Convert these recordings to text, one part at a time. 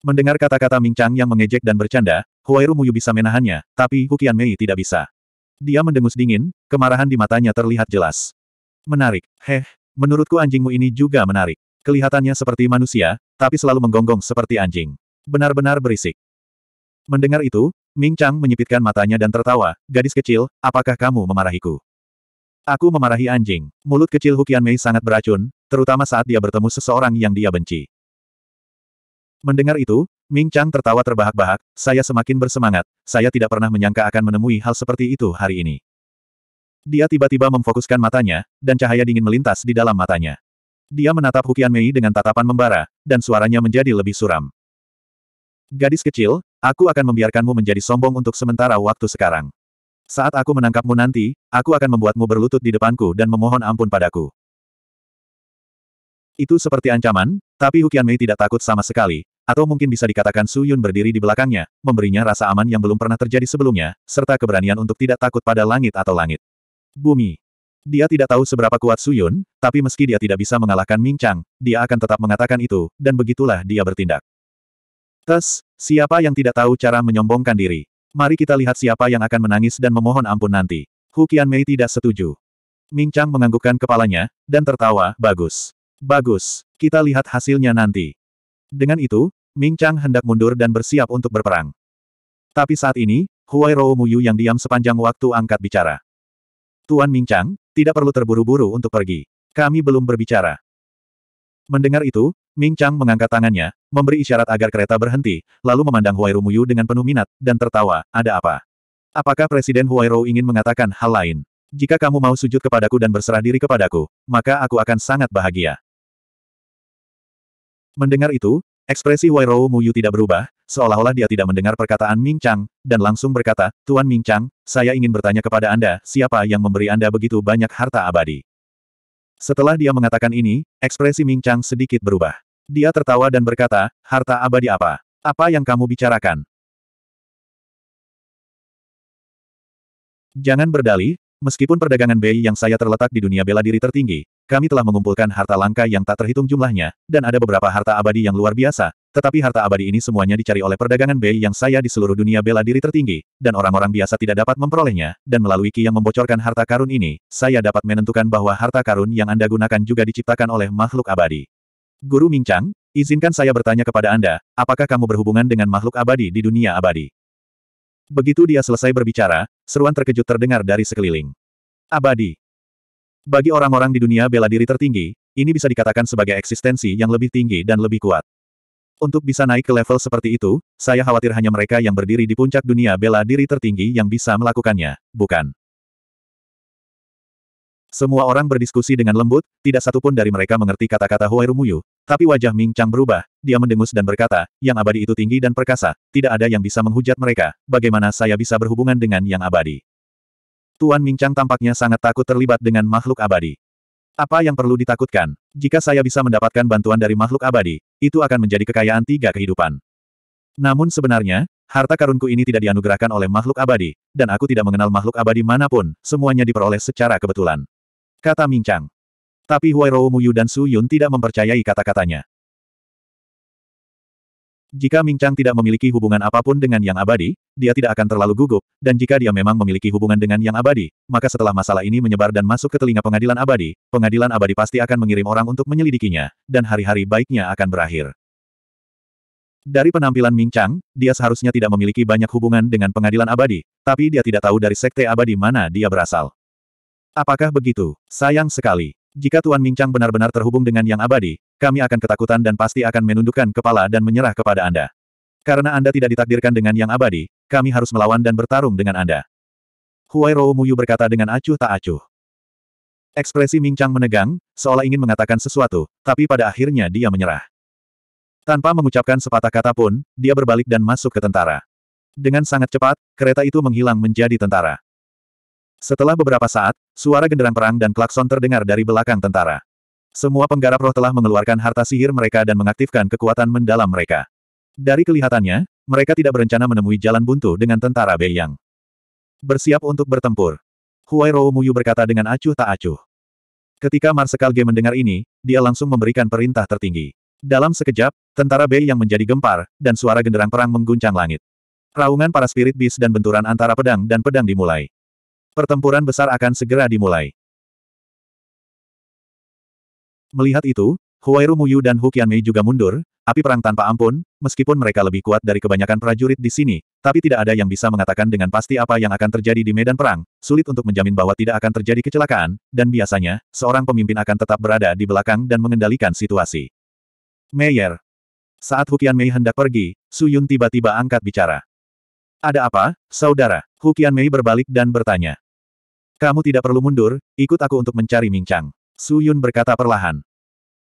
Mendengar kata-kata Ming Chang yang mengejek dan bercanda, Huairu Muyu bisa menahannya, tapi Hukian Mei tidak bisa. Dia mendengus dingin, kemarahan di matanya terlihat jelas. Menarik, heh, menurutku anjingmu ini juga menarik. Kelihatannya seperti manusia, tapi selalu menggonggong seperti anjing. Benar-benar berisik. Mendengar itu, Ming Chang menyipitkan matanya dan tertawa, gadis kecil, apakah kamu memarahiku? Aku memarahi anjing. Mulut kecil Hukian Mei sangat beracun, terutama saat dia bertemu seseorang yang dia benci. Mendengar itu, Ming Chang tertawa terbahak-bahak, saya semakin bersemangat, saya tidak pernah menyangka akan menemui hal seperti itu hari ini. Dia tiba-tiba memfokuskan matanya, dan cahaya dingin melintas di dalam matanya. Dia menatap Hukian Mei dengan tatapan membara, dan suaranya menjadi lebih suram. Gadis kecil, aku akan membiarkanmu menjadi sombong untuk sementara waktu sekarang. Saat aku menangkapmu nanti, aku akan membuatmu berlutut di depanku dan memohon ampun padaku. Itu seperti ancaman, tapi Hukian Mei tidak takut sama sekali, atau mungkin bisa dikatakan Su Yun berdiri di belakangnya, memberinya rasa aman yang belum pernah terjadi sebelumnya, serta keberanian untuk tidak takut pada langit atau langit. Bumi. Dia tidak tahu seberapa kuat Su Yun, tapi meski dia tidak bisa mengalahkan Ming Chang, dia akan tetap mengatakan itu, dan begitulah dia bertindak. Tes, siapa yang tidak tahu cara menyombongkan diri? Mari kita lihat siapa yang akan menangis dan memohon ampun nanti. Hu Mei tidak setuju. Ming Chang menganggukkan kepalanya, dan tertawa, bagus. Bagus, kita lihat hasilnya nanti. Dengan itu, Ming Chang hendak mundur dan bersiap untuk berperang. Tapi saat ini, Huai Rou Muyu yang diam sepanjang waktu angkat bicara. Tuan Ming Chang, tidak perlu terburu-buru untuk pergi. Kami belum berbicara. Mendengar itu, Ming Chang mengangkat tangannya, memberi isyarat agar kereta berhenti, lalu memandang Huai Rou Muyu dengan penuh minat, dan tertawa, ada apa? Apakah Presiden Huai Rou ingin mengatakan hal lain? Jika kamu mau sujud kepadaku dan berserah diri kepadaku, maka aku akan sangat bahagia. Mendengar itu, Ekspresi Mu Muyu tidak berubah, seolah-olah dia tidak mendengar perkataan Ming Chang, dan langsung berkata, Tuan Ming Chang, saya ingin bertanya kepada Anda, siapa yang memberi Anda begitu banyak harta abadi? Setelah dia mengatakan ini, ekspresi Ming Chang sedikit berubah. Dia tertawa dan berkata, harta abadi apa? Apa yang kamu bicarakan? Jangan berdalih, Meskipun perdagangan Bei yang saya terletak di dunia bela diri tertinggi, kami telah mengumpulkan harta langka yang tak terhitung jumlahnya, dan ada beberapa harta abadi yang luar biasa, tetapi harta abadi ini semuanya dicari oleh perdagangan Bei yang saya di seluruh dunia bela diri tertinggi, dan orang-orang biasa tidak dapat memperolehnya, dan melalui Ki yang membocorkan harta karun ini, saya dapat menentukan bahwa harta karun yang Anda gunakan juga diciptakan oleh makhluk abadi. Guru Mingchang, izinkan saya bertanya kepada Anda, apakah kamu berhubungan dengan makhluk abadi di dunia abadi? Begitu dia selesai berbicara, seruan terkejut terdengar dari sekeliling. Abadi. Bagi orang-orang di dunia bela diri tertinggi, ini bisa dikatakan sebagai eksistensi yang lebih tinggi dan lebih kuat. Untuk bisa naik ke level seperti itu, saya khawatir hanya mereka yang berdiri di puncak dunia bela diri tertinggi yang bisa melakukannya, bukan? Semua orang berdiskusi dengan lembut, tidak satupun dari mereka mengerti kata-kata Huai Rumuyu. Tapi wajah Ming Chang berubah, dia mendengus dan berkata, yang abadi itu tinggi dan perkasa, tidak ada yang bisa menghujat mereka, bagaimana saya bisa berhubungan dengan yang abadi? Tuan Ming Chang tampaknya sangat takut terlibat dengan makhluk abadi. Apa yang perlu ditakutkan? Jika saya bisa mendapatkan bantuan dari makhluk abadi, itu akan menjadi kekayaan tiga kehidupan. Namun sebenarnya, Harta karunku ini tidak dianugerahkan oleh makhluk abadi, dan aku tidak mengenal makhluk abadi manapun, semuanya diperoleh secara kebetulan. Kata Chang. Tapi Rou Muyu dan Su Yun tidak mempercayai kata-katanya. Jika Chang tidak memiliki hubungan apapun dengan yang abadi, dia tidak akan terlalu gugup, dan jika dia memang memiliki hubungan dengan yang abadi, maka setelah masalah ini menyebar dan masuk ke telinga pengadilan abadi, pengadilan abadi pasti akan mengirim orang untuk menyelidikinya, dan hari-hari baiknya akan berakhir. Dari penampilan Chang, dia seharusnya tidak memiliki banyak hubungan dengan pengadilan abadi, tapi dia tidak tahu dari sekte abadi mana dia berasal. Apakah begitu? Sayang sekali. Jika Tuan Mingchang benar-benar terhubung dengan yang abadi, kami akan ketakutan dan pasti akan menundukkan kepala dan menyerah kepada Anda. Karena Anda tidak ditakdirkan dengan yang abadi, kami harus melawan dan bertarung dengan Anda. Huai Rou Muyu berkata dengan acuh tak acuh. Ekspresi Mingchang menegang, seolah ingin mengatakan sesuatu, tapi pada akhirnya dia menyerah. Tanpa mengucapkan sepatah kata pun, dia berbalik dan masuk ke tentara. Dengan sangat cepat, kereta itu menghilang menjadi tentara. Setelah beberapa saat, suara genderang perang dan klakson terdengar dari belakang tentara. Semua penggarap roh telah mengeluarkan harta sihir mereka dan mengaktifkan kekuatan mendalam mereka. Dari kelihatannya, mereka tidak berencana menemui jalan buntu dengan tentara yang Bersiap untuk bertempur. Huai Rou Muyu berkata dengan acuh tak acuh. Ketika Marsekal Ge mendengar ini, dia langsung memberikan perintah tertinggi. Dalam sekejap, tentara Bei yang menjadi gempar, dan suara genderang perang mengguncang langit. Raungan para spirit bis dan benturan antara pedang dan pedang dimulai. Pertempuran besar akan segera dimulai. Melihat itu, Huairu Muyu dan Hu Qianmei juga mundur, api perang tanpa ampun, meskipun mereka lebih kuat dari kebanyakan prajurit di sini, tapi tidak ada yang bisa mengatakan dengan pasti apa yang akan terjadi di medan perang, sulit untuk menjamin bahwa tidak akan terjadi kecelakaan, dan biasanya, seorang pemimpin akan tetap berada di belakang dan mengendalikan situasi. Meyer. Saat Hu Qianmei hendak pergi, Su Yun tiba-tiba angkat bicara. Ada apa, saudara? Hu Qianmei berbalik dan bertanya. Kamu tidak perlu mundur, ikut aku untuk mencari Ming Chang. Su Yun berkata perlahan.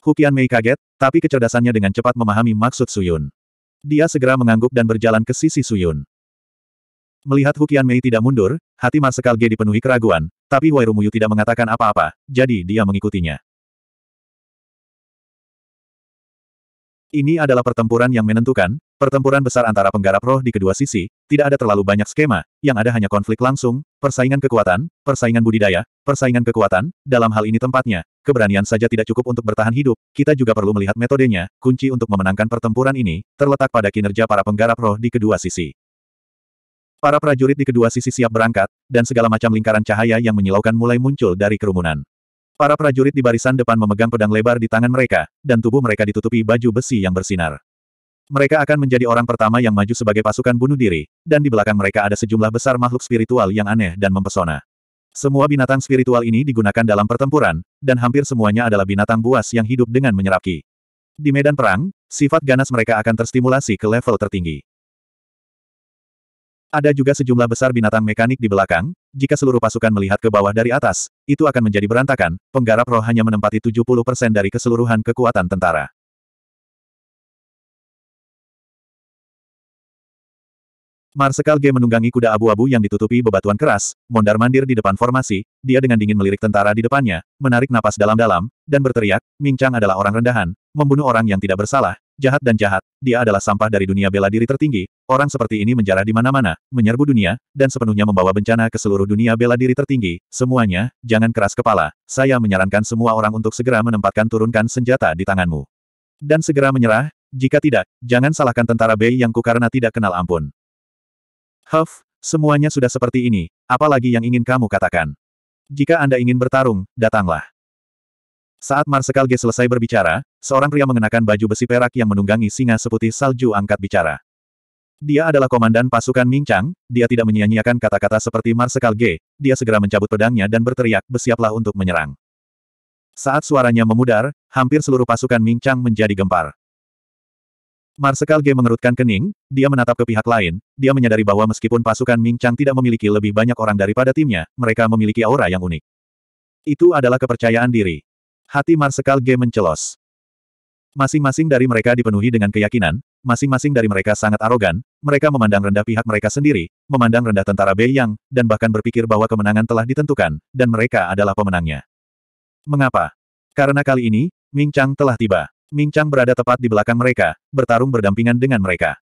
Hukian Mei kaget, tapi kecerdasannya dengan cepat memahami maksud Su Yun. Dia segera mengangguk dan berjalan ke sisi Su Yun. Melihat Hukian Mei tidak mundur, hati Marsekal G dipenuhi keraguan, tapi Wei Rumuyu tidak mengatakan apa-apa, jadi dia mengikutinya. Ini adalah pertempuran yang menentukan, Pertempuran besar antara penggarap roh di kedua sisi, tidak ada terlalu banyak skema, yang ada hanya konflik langsung, persaingan kekuatan, persaingan budidaya, persaingan kekuatan, dalam hal ini tempatnya, keberanian saja tidak cukup untuk bertahan hidup, kita juga perlu melihat metodenya, kunci untuk memenangkan pertempuran ini, terletak pada kinerja para penggarap roh di kedua sisi. Para prajurit di kedua sisi siap berangkat, dan segala macam lingkaran cahaya yang menyilaukan mulai muncul dari kerumunan. Para prajurit di barisan depan memegang pedang lebar di tangan mereka, dan tubuh mereka ditutupi baju besi yang bersinar. Mereka akan menjadi orang pertama yang maju sebagai pasukan bunuh diri, dan di belakang mereka ada sejumlah besar makhluk spiritual yang aneh dan mempesona. Semua binatang spiritual ini digunakan dalam pertempuran, dan hampir semuanya adalah binatang buas yang hidup dengan menyerap ki. Di medan perang, sifat ganas mereka akan terstimulasi ke level tertinggi. Ada juga sejumlah besar binatang mekanik di belakang, jika seluruh pasukan melihat ke bawah dari atas, itu akan menjadi berantakan, penggarap roh hanya menempati 70% dari keseluruhan kekuatan tentara. Marsekal G menunggangi kuda abu-abu yang ditutupi bebatuan keras, mondar-mandir di depan formasi, dia dengan dingin melirik tentara di depannya, menarik napas dalam-dalam, dan berteriak, Ming adalah orang rendahan, membunuh orang yang tidak bersalah, jahat dan jahat, dia adalah sampah dari dunia bela diri tertinggi, orang seperti ini menjarah di mana-mana, menyerbu dunia, dan sepenuhnya membawa bencana ke seluruh dunia bela diri tertinggi, semuanya, jangan keras kepala, saya menyarankan semua orang untuk segera menempatkan turunkan senjata di tanganmu. Dan segera menyerah, jika tidak, jangan salahkan tentara Bei yang ku karena tidak kenal ampun. Huff, semuanya sudah seperti ini, apalagi yang ingin kamu katakan. Jika Anda ingin bertarung, datanglah. Saat Marsekal G selesai berbicara, seorang pria mengenakan baju besi perak yang menunggangi singa seputih salju angkat bicara. Dia adalah komandan pasukan Mingchang, dia tidak menyia-nyiakan kata-kata seperti Marsekal G, dia segera mencabut pedangnya dan berteriak, bersiaplah untuk menyerang. Saat suaranya memudar, hampir seluruh pasukan Mingchang menjadi gempar. Marsekal G mengerutkan kening, dia menatap ke pihak lain, dia menyadari bahwa meskipun pasukan Ming Chang tidak memiliki lebih banyak orang daripada timnya, mereka memiliki aura yang unik. Itu adalah kepercayaan diri. Hati Marsekal G mencelos. Masing-masing dari mereka dipenuhi dengan keyakinan, masing-masing dari mereka sangat arogan, mereka memandang rendah pihak mereka sendiri, memandang rendah tentara Bei Yang, dan bahkan berpikir bahwa kemenangan telah ditentukan, dan mereka adalah pemenangnya. Mengapa? Karena kali ini, Ming Chang telah tiba. Ming Chang berada tepat di belakang mereka, bertarung berdampingan dengan mereka.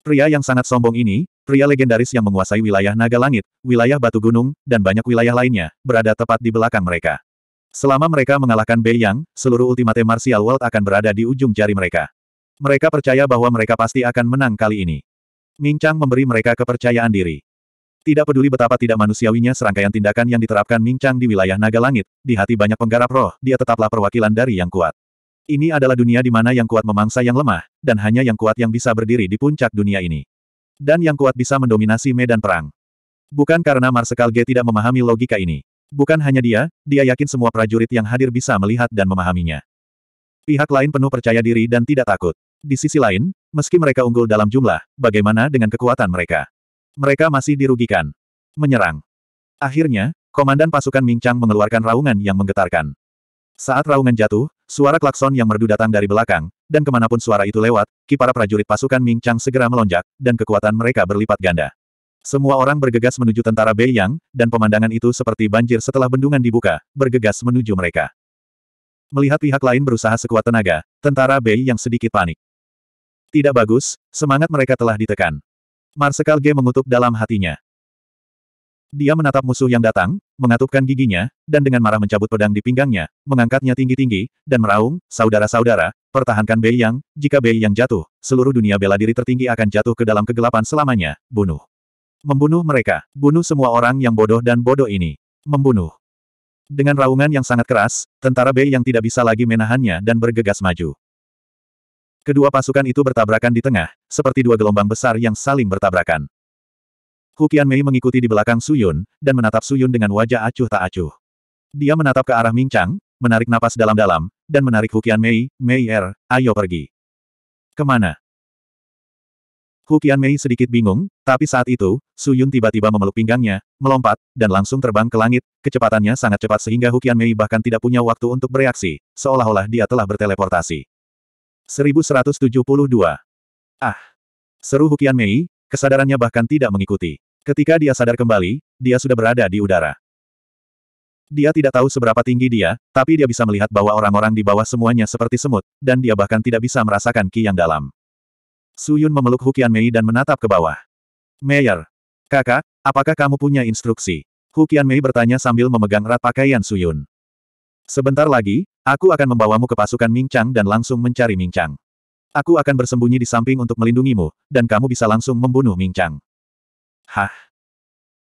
Pria yang sangat sombong ini, pria legendaris yang menguasai wilayah Naga Langit, wilayah Batu Gunung, dan banyak wilayah lainnya, berada tepat di belakang mereka. Selama mereka mengalahkan Bei Yang, seluruh ultimate martial world akan berada di ujung jari mereka. Mereka percaya bahwa mereka pasti akan menang kali ini. Ming Chang memberi mereka kepercayaan diri. Tidak peduli betapa tidak manusiawinya serangkaian tindakan yang diterapkan Ming Chang di wilayah Naga Langit, di hati banyak penggarap roh, dia tetaplah perwakilan dari yang kuat. Ini adalah dunia di mana yang kuat memangsa yang lemah, dan hanya yang kuat yang bisa berdiri di puncak dunia ini. Dan yang kuat bisa mendominasi medan perang. Bukan karena Marsekal G tidak memahami logika ini. Bukan hanya dia, dia yakin semua prajurit yang hadir bisa melihat dan memahaminya. Pihak lain penuh percaya diri dan tidak takut. Di sisi lain, meski mereka unggul dalam jumlah, bagaimana dengan kekuatan mereka? Mereka masih dirugikan. Menyerang. Akhirnya, komandan pasukan Mingchang mengeluarkan raungan yang menggetarkan. Saat raungan jatuh, suara klakson yang merdu datang dari belakang, dan kemanapun suara itu lewat, ki para prajurit pasukan Ming Chang segera melonjak, dan kekuatan mereka berlipat ganda. Semua orang bergegas menuju tentara Bei Yang, dan pemandangan itu seperti banjir setelah bendungan dibuka, bergegas menuju mereka. Melihat pihak lain berusaha sekuat tenaga, tentara Bei Yang sedikit panik. Tidak bagus, semangat mereka telah ditekan. Marsekal G mengutuk dalam hatinya. Dia menatap musuh yang datang, mengatupkan giginya, dan dengan marah mencabut pedang di pinggangnya, mengangkatnya tinggi-tinggi, dan meraung, saudara-saudara, pertahankan Bei Yang, jika Bei Yang jatuh, seluruh dunia bela diri tertinggi akan jatuh ke dalam kegelapan selamanya, bunuh. Membunuh mereka, bunuh semua orang yang bodoh dan bodoh ini. Membunuh. Dengan raungan yang sangat keras, tentara Bei Yang tidak bisa lagi menahannya dan bergegas maju. Kedua pasukan itu bertabrakan di tengah, seperti dua gelombang besar yang saling bertabrakan. Hukian Mei mengikuti di belakang Suyun, dan menatap Suyun dengan wajah acuh tak acuh. Dia menatap ke arah Ming Chang, menarik napas dalam-dalam, dan menarik Hukian Mei. Mei Er, ayo pergi. Kemana? Hukian Mei sedikit bingung, tapi saat itu, Suyun tiba-tiba memeluk pinggangnya, melompat, dan langsung terbang ke langit, kecepatannya sangat cepat sehingga Hukian Mei bahkan tidak punya waktu untuk bereaksi, seolah-olah dia telah berteleportasi. 1172 Ah! Seru Hukian Mei, kesadarannya bahkan tidak mengikuti. Ketika dia sadar kembali, dia sudah berada di udara. Dia tidak tahu seberapa tinggi dia, tapi dia bisa melihat bahwa orang-orang di bawah semuanya seperti semut, dan dia bahkan tidak bisa merasakan ki yang dalam. Yun memeluk Hukian Mei dan menatap ke bawah. Mayor, kakak, apakah kamu punya instruksi? Hukian Mei bertanya sambil memegang erat pakaian Su Yun. Sebentar lagi, aku akan membawamu ke pasukan Chang dan langsung mencari Chang. Aku akan bersembunyi di samping untuk melindungimu, dan kamu bisa langsung membunuh Chang. Hah?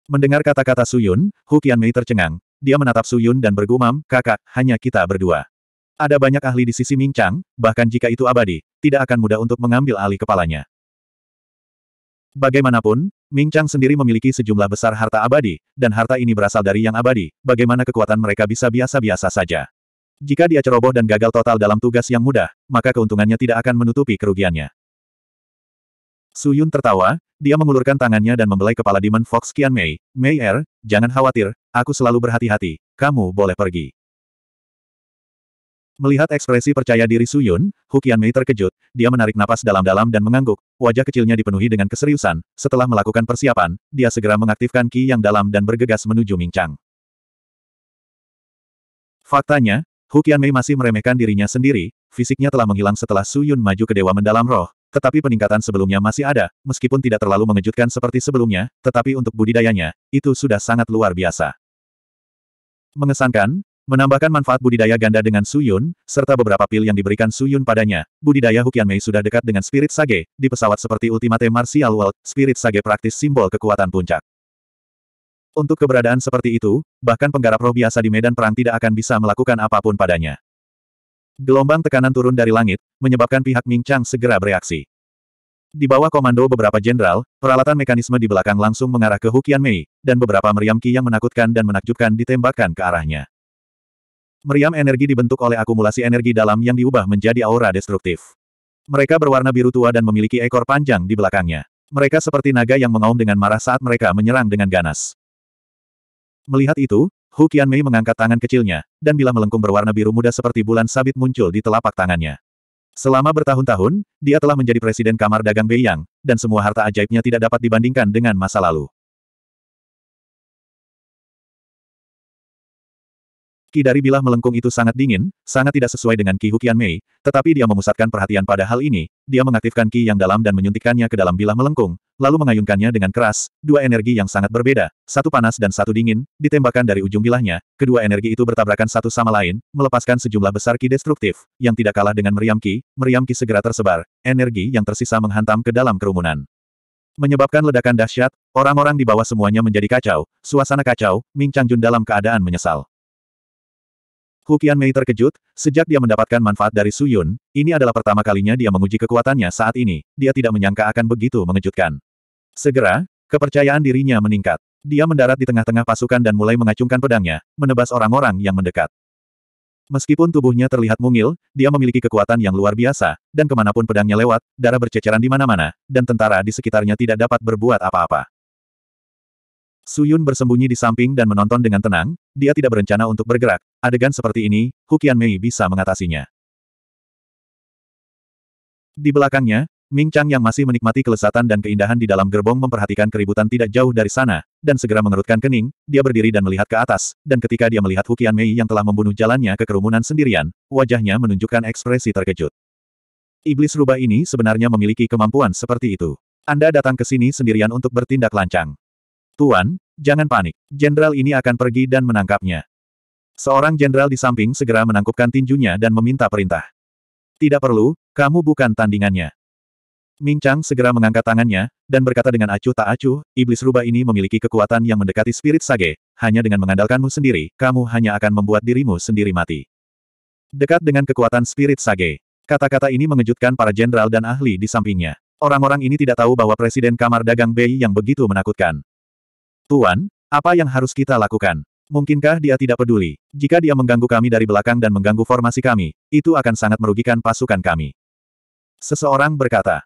Mendengar kata-kata Suyun, Hu Mei tercengang. Dia menatap Suyun dan bergumam, kakak, hanya kita berdua. Ada banyak ahli di sisi Ming Chang. bahkan jika itu abadi, tidak akan mudah untuk mengambil alih kepalanya. Bagaimanapun, Ming Chang sendiri memiliki sejumlah besar harta abadi, dan harta ini berasal dari yang abadi, bagaimana kekuatan mereka bisa biasa-biasa saja. Jika dia ceroboh dan gagal total dalam tugas yang mudah, maka keuntungannya tidak akan menutupi kerugiannya. Su Yun tertawa, dia mengulurkan tangannya dan membelai kepala Demon Fox Qian Mei. Mei Er, jangan khawatir, aku selalu berhati-hati, kamu boleh pergi. Melihat ekspresi percaya diri Su Yun, Hu Hukian Mei terkejut, dia menarik napas dalam-dalam dan mengangguk, wajah kecilnya dipenuhi dengan keseriusan, setelah melakukan persiapan, dia segera mengaktifkan Ki yang dalam dan bergegas menuju Ming Chang. Faktanya, Hu Hukian Mei masih meremehkan dirinya sendiri, fisiknya telah menghilang setelah Su Yun maju ke Dewa Mendalam Roh, tetapi peningkatan sebelumnya masih ada, meskipun tidak terlalu mengejutkan seperti sebelumnya, tetapi untuk budidayanya, itu sudah sangat luar biasa. Mengesankan, menambahkan manfaat budidaya ganda dengan Suyun, serta beberapa pil yang diberikan Suyun padanya, budidaya Hukian Mei sudah dekat dengan Spirit Sage, di pesawat seperti Ultimate Martial World, Spirit Sage praktis simbol kekuatan puncak. Untuk keberadaan seperti itu, bahkan penggarap roh biasa di medan perang tidak akan bisa melakukan apapun padanya. Gelombang tekanan turun dari langit, menyebabkan pihak Ming Chang segera bereaksi. Di bawah komando beberapa jenderal, peralatan mekanisme di belakang langsung mengarah ke Hukian Mei, dan beberapa meriam Qi yang menakutkan dan menakjubkan ditembakkan ke arahnya. Meriam energi dibentuk oleh akumulasi energi dalam yang diubah menjadi aura destruktif. Mereka berwarna biru tua dan memiliki ekor panjang di belakangnya. Mereka seperti naga yang mengaum dengan marah saat mereka menyerang dengan ganas. Melihat itu, Hu Mei mengangkat tangan kecilnya, dan bila melengkung berwarna biru muda seperti bulan sabit muncul di telapak tangannya. Selama bertahun-tahun, dia telah menjadi presiden kamar dagang Beiyang, dan semua harta ajaibnya tidak dapat dibandingkan dengan masa lalu. Ki dari bilah melengkung itu sangat dingin, sangat tidak sesuai dengan Ki Hukian Mei, tetapi dia memusatkan perhatian pada hal ini, dia mengaktifkan Ki yang dalam dan menyuntikkannya ke dalam bilah melengkung, lalu mengayunkannya dengan keras, dua energi yang sangat berbeda, satu panas dan satu dingin, ditembakkan dari ujung bilahnya, kedua energi itu bertabrakan satu sama lain, melepaskan sejumlah besar Ki destruktif, yang tidak kalah dengan meriam Ki, meriam Ki segera tersebar, energi yang tersisa menghantam ke dalam kerumunan. Menyebabkan ledakan dahsyat, orang-orang di bawah semuanya menjadi kacau, suasana kacau, Ming Changjun dalam keadaan menyesal. Hu Mei terkejut, sejak dia mendapatkan manfaat dari Su Yun, ini adalah pertama kalinya dia menguji kekuatannya saat ini, dia tidak menyangka akan begitu mengejutkan. Segera, kepercayaan dirinya meningkat. Dia mendarat di tengah-tengah pasukan dan mulai mengacungkan pedangnya, menebas orang-orang yang mendekat. Meskipun tubuhnya terlihat mungil, dia memiliki kekuatan yang luar biasa, dan kemanapun pedangnya lewat, darah berceceran di mana-mana, dan tentara di sekitarnya tidak dapat berbuat apa-apa. Suyun bersembunyi di samping dan menonton dengan tenang, dia tidak berencana untuk bergerak, Adegan seperti ini, Hukian Mei bisa mengatasinya. Di belakangnya, Ming Chang yang masih menikmati kelesatan dan keindahan di dalam gerbong memperhatikan keributan tidak jauh dari sana, dan segera mengerutkan kening, dia berdiri dan melihat ke atas, dan ketika dia melihat Hukian Mei yang telah membunuh jalannya ke kerumunan sendirian, wajahnya menunjukkan ekspresi terkejut. Iblis rubah ini sebenarnya memiliki kemampuan seperti itu. Anda datang ke sini sendirian untuk bertindak lancang. Tuan, jangan panik. Jenderal ini akan pergi dan menangkapnya. Seorang jenderal di samping segera menangkupkan tinjunya dan meminta perintah. Tidak perlu, kamu bukan tandingannya. Ming Chang segera mengangkat tangannya, dan berkata dengan acuh tak acuh, iblis rubah ini memiliki kekuatan yang mendekati spirit sage, hanya dengan mengandalkanmu sendiri, kamu hanya akan membuat dirimu sendiri mati. Dekat dengan kekuatan spirit sage. Kata-kata ini mengejutkan para jenderal dan ahli di sampingnya. Orang-orang ini tidak tahu bahwa Presiden Kamar Dagang Bei yang begitu menakutkan. Tuan, apa yang harus kita lakukan? Mungkinkah dia tidak peduli? Jika dia mengganggu kami dari belakang dan mengganggu formasi kami, itu akan sangat merugikan pasukan kami. Seseorang berkata.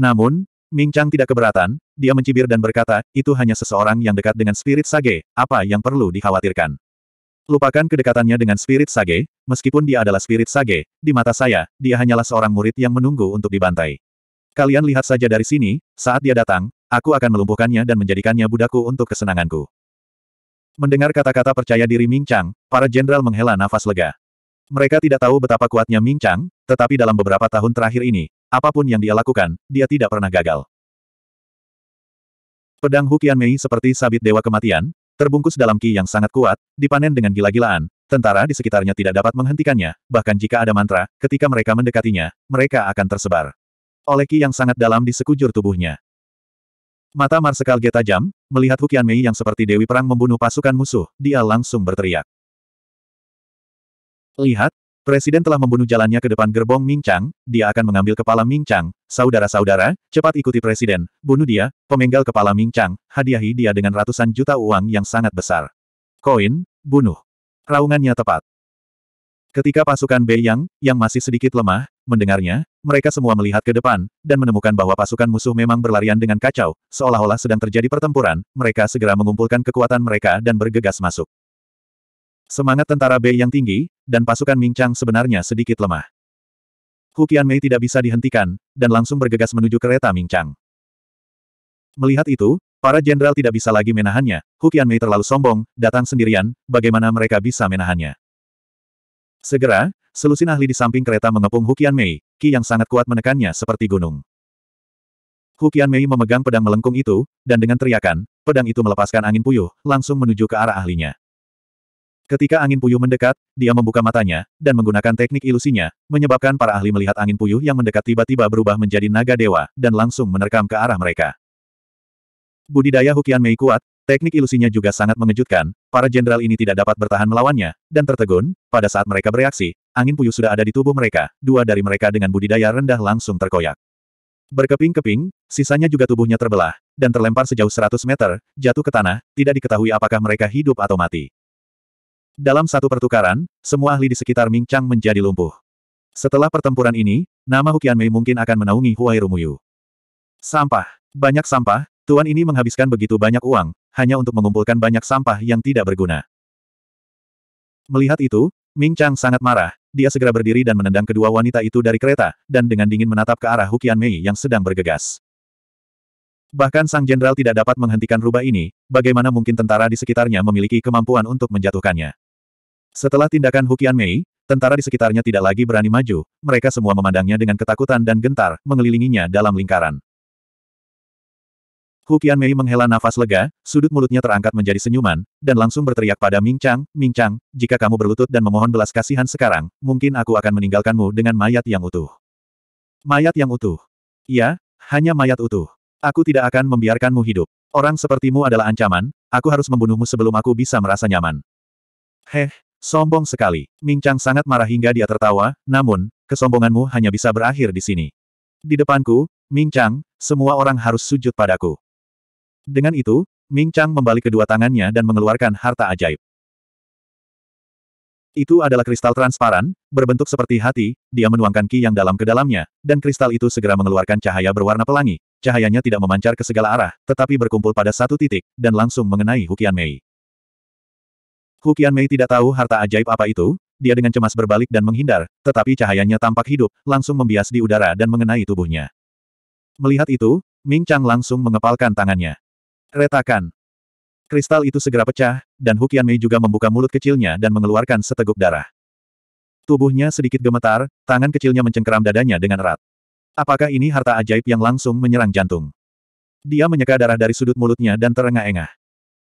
Namun, Ming Chang tidak keberatan, dia mencibir dan berkata, itu hanya seseorang yang dekat dengan spirit sage, apa yang perlu dikhawatirkan. Lupakan kedekatannya dengan spirit sage, meskipun dia adalah spirit sage, di mata saya, dia hanyalah seorang murid yang menunggu untuk dibantai. Kalian lihat saja dari sini, saat dia datang, aku akan melumpuhkannya dan menjadikannya budakku untuk kesenanganku. Mendengar kata-kata percaya diri Ming Chang, para jenderal menghela nafas lega. Mereka tidak tahu betapa kuatnya Ming Chang, tetapi dalam beberapa tahun terakhir ini, apapun yang dia lakukan, dia tidak pernah gagal. Pedang Hukian Mei seperti sabit dewa kematian, terbungkus dalam ki yang sangat kuat, dipanen dengan gila-gilaan, tentara di sekitarnya tidak dapat menghentikannya, bahkan jika ada mantra, ketika mereka mendekatinya, mereka akan tersebar. Oleh ki yang sangat dalam di sekujur tubuhnya. Mata Marsekal Geta tajam, melihat Hukian Mei yang seperti Dewi Perang membunuh pasukan musuh, dia langsung berteriak. Lihat, Presiden telah membunuh jalannya ke depan gerbong Mingchang, dia akan mengambil kepala Mingchang. Saudara-saudara, cepat ikuti Presiden, bunuh dia, pemenggal kepala Mingchang, hadiahi dia dengan ratusan juta uang yang sangat besar. Koin, bunuh. Raungannya tepat. Ketika pasukan Bei Yang, yang masih sedikit lemah, mendengarnya, mereka semua melihat ke depan, dan menemukan bahwa pasukan musuh memang berlarian dengan kacau, seolah-olah sedang terjadi pertempuran, mereka segera mengumpulkan kekuatan mereka dan bergegas masuk. Semangat tentara Bei yang tinggi, dan pasukan Ming Chang sebenarnya sedikit lemah. Hu Mei tidak bisa dihentikan, dan langsung bergegas menuju kereta Ming Chang. Melihat itu, para jenderal tidak bisa lagi menahannya, Hu Mei terlalu sombong, datang sendirian, bagaimana mereka bisa menahannya. Segera, selusin ahli di samping kereta mengepung Hukian Mei, Ki yang sangat kuat menekannya seperti gunung. Hukian Mei memegang pedang melengkung itu, dan dengan teriakan, pedang itu melepaskan angin puyuh, langsung menuju ke arah ahlinya. Ketika angin puyuh mendekat, dia membuka matanya, dan menggunakan teknik ilusinya, menyebabkan para ahli melihat angin puyuh yang mendekat tiba-tiba berubah menjadi naga dewa, dan langsung menerkam ke arah mereka. Budidaya Hukian Mei kuat, Teknik ilusinya juga sangat mengejutkan, para jenderal ini tidak dapat bertahan melawannya, dan tertegun, pada saat mereka bereaksi, angin puyuh sudah ada di tubuh mereka, dua dari mereka dengan budidaya rendah langsung terkoyak. Berkeping-keping, sisanya juga tubuhnya terbelah, dan terlempar sejauh 100 meter, jatuh ke tanah, tidak diketahui apakah mereka hidup atau mati. Dalam satu pertukaran, semua ahli di sekitar Ming Chang menjadi lumpuh. Setelah pertempuran ini, nama Hukian Mei mungkin akan menaungi Huai Rumuyu. Sampah. Banyak sampah, Tuan ini menghabiskan begitu banyak uang, hanya untuk mengumpulkan banyak sampah yang tidak berguna. Melihat itu, Ming Chang sangat marah. Dia segera berdiri dan menendang kedua wanita itu dari kereta, dan dengan dingin menatap ke arah Hukian Mei yang sedang bergegas. Bahkan sang jenderal tidak dapat menghentikan rubah ini, bagaimana mungkin tentara di sekitarnya memiliki kemampuan untuk menjatuhkannya. Setelah tindakan Hukian Mei, tentara di sekitarnya tidak lagi berani maju, mereka semua memandangnya dengan ketakutan dan gentar, mengelilinginya dalam lingkaran. Hukian Mei menghela nafas lega, sudut mulutnya terangkat menjadi senyuman, dan langsung berteriak pada Ming Chang, Ming Chang, jika kamu berlutut dan memohon belas kasihan sekarang, mungkin aku akan meninggalkanmu dengan mayat yang utuh. Mayat yang utuh. Ya, hanya mayat utuh. Aku tidak akan membiarkanmu hidup. Orang sepertimu adalah ancaman, aku harus membunuhmu sebelum aku bisa merasa nyaman. Heh, sombong sekali. Ming Chang sangat marah hingga dia tertawa, namun, kesombonganmu hanya bisa berakhir di sini. Di depanku, Ming Chang, semua orang harus sujud padaku. Dengan itu, Ming Chang membalik kedua tangannya dan mengeluarkan harta ajaib. Itu adalah kristal transparan, berbentuk seperti hati, dia menuangkan ki yang dalam ke dalamnya, dan kristal itu segera mengeluarkan cahaya berwarna pelangi. Cahayanya tidak memancar ke segala arah, tetapi berkumpul pada satu titik, dan langsung mengenai Hukian Mei. Hukian Mei tidak tahu harta ajaib apa itu, dia dengan cemas berbalik dan menghindar, tetapi cahayanya tampak hidup, langsung membias di udara dan mengenai tubuhnya. Melihat itu, Ming Chang langsung mengepalkan tangannya. Retakan. Kristal itu segera pecah, dan Hukian Mei juga membuka mulut kecilnya dan mengeluarkan seteguk darah. Tubuhnya sedikit gemetar, tangan kecilnya mencengkeram dadanya dengan erat. Apakah ini harta ajaib yang langsung menyerang jantung? Dia menyeka darah dari sudut mulutnya dan terengah-engah.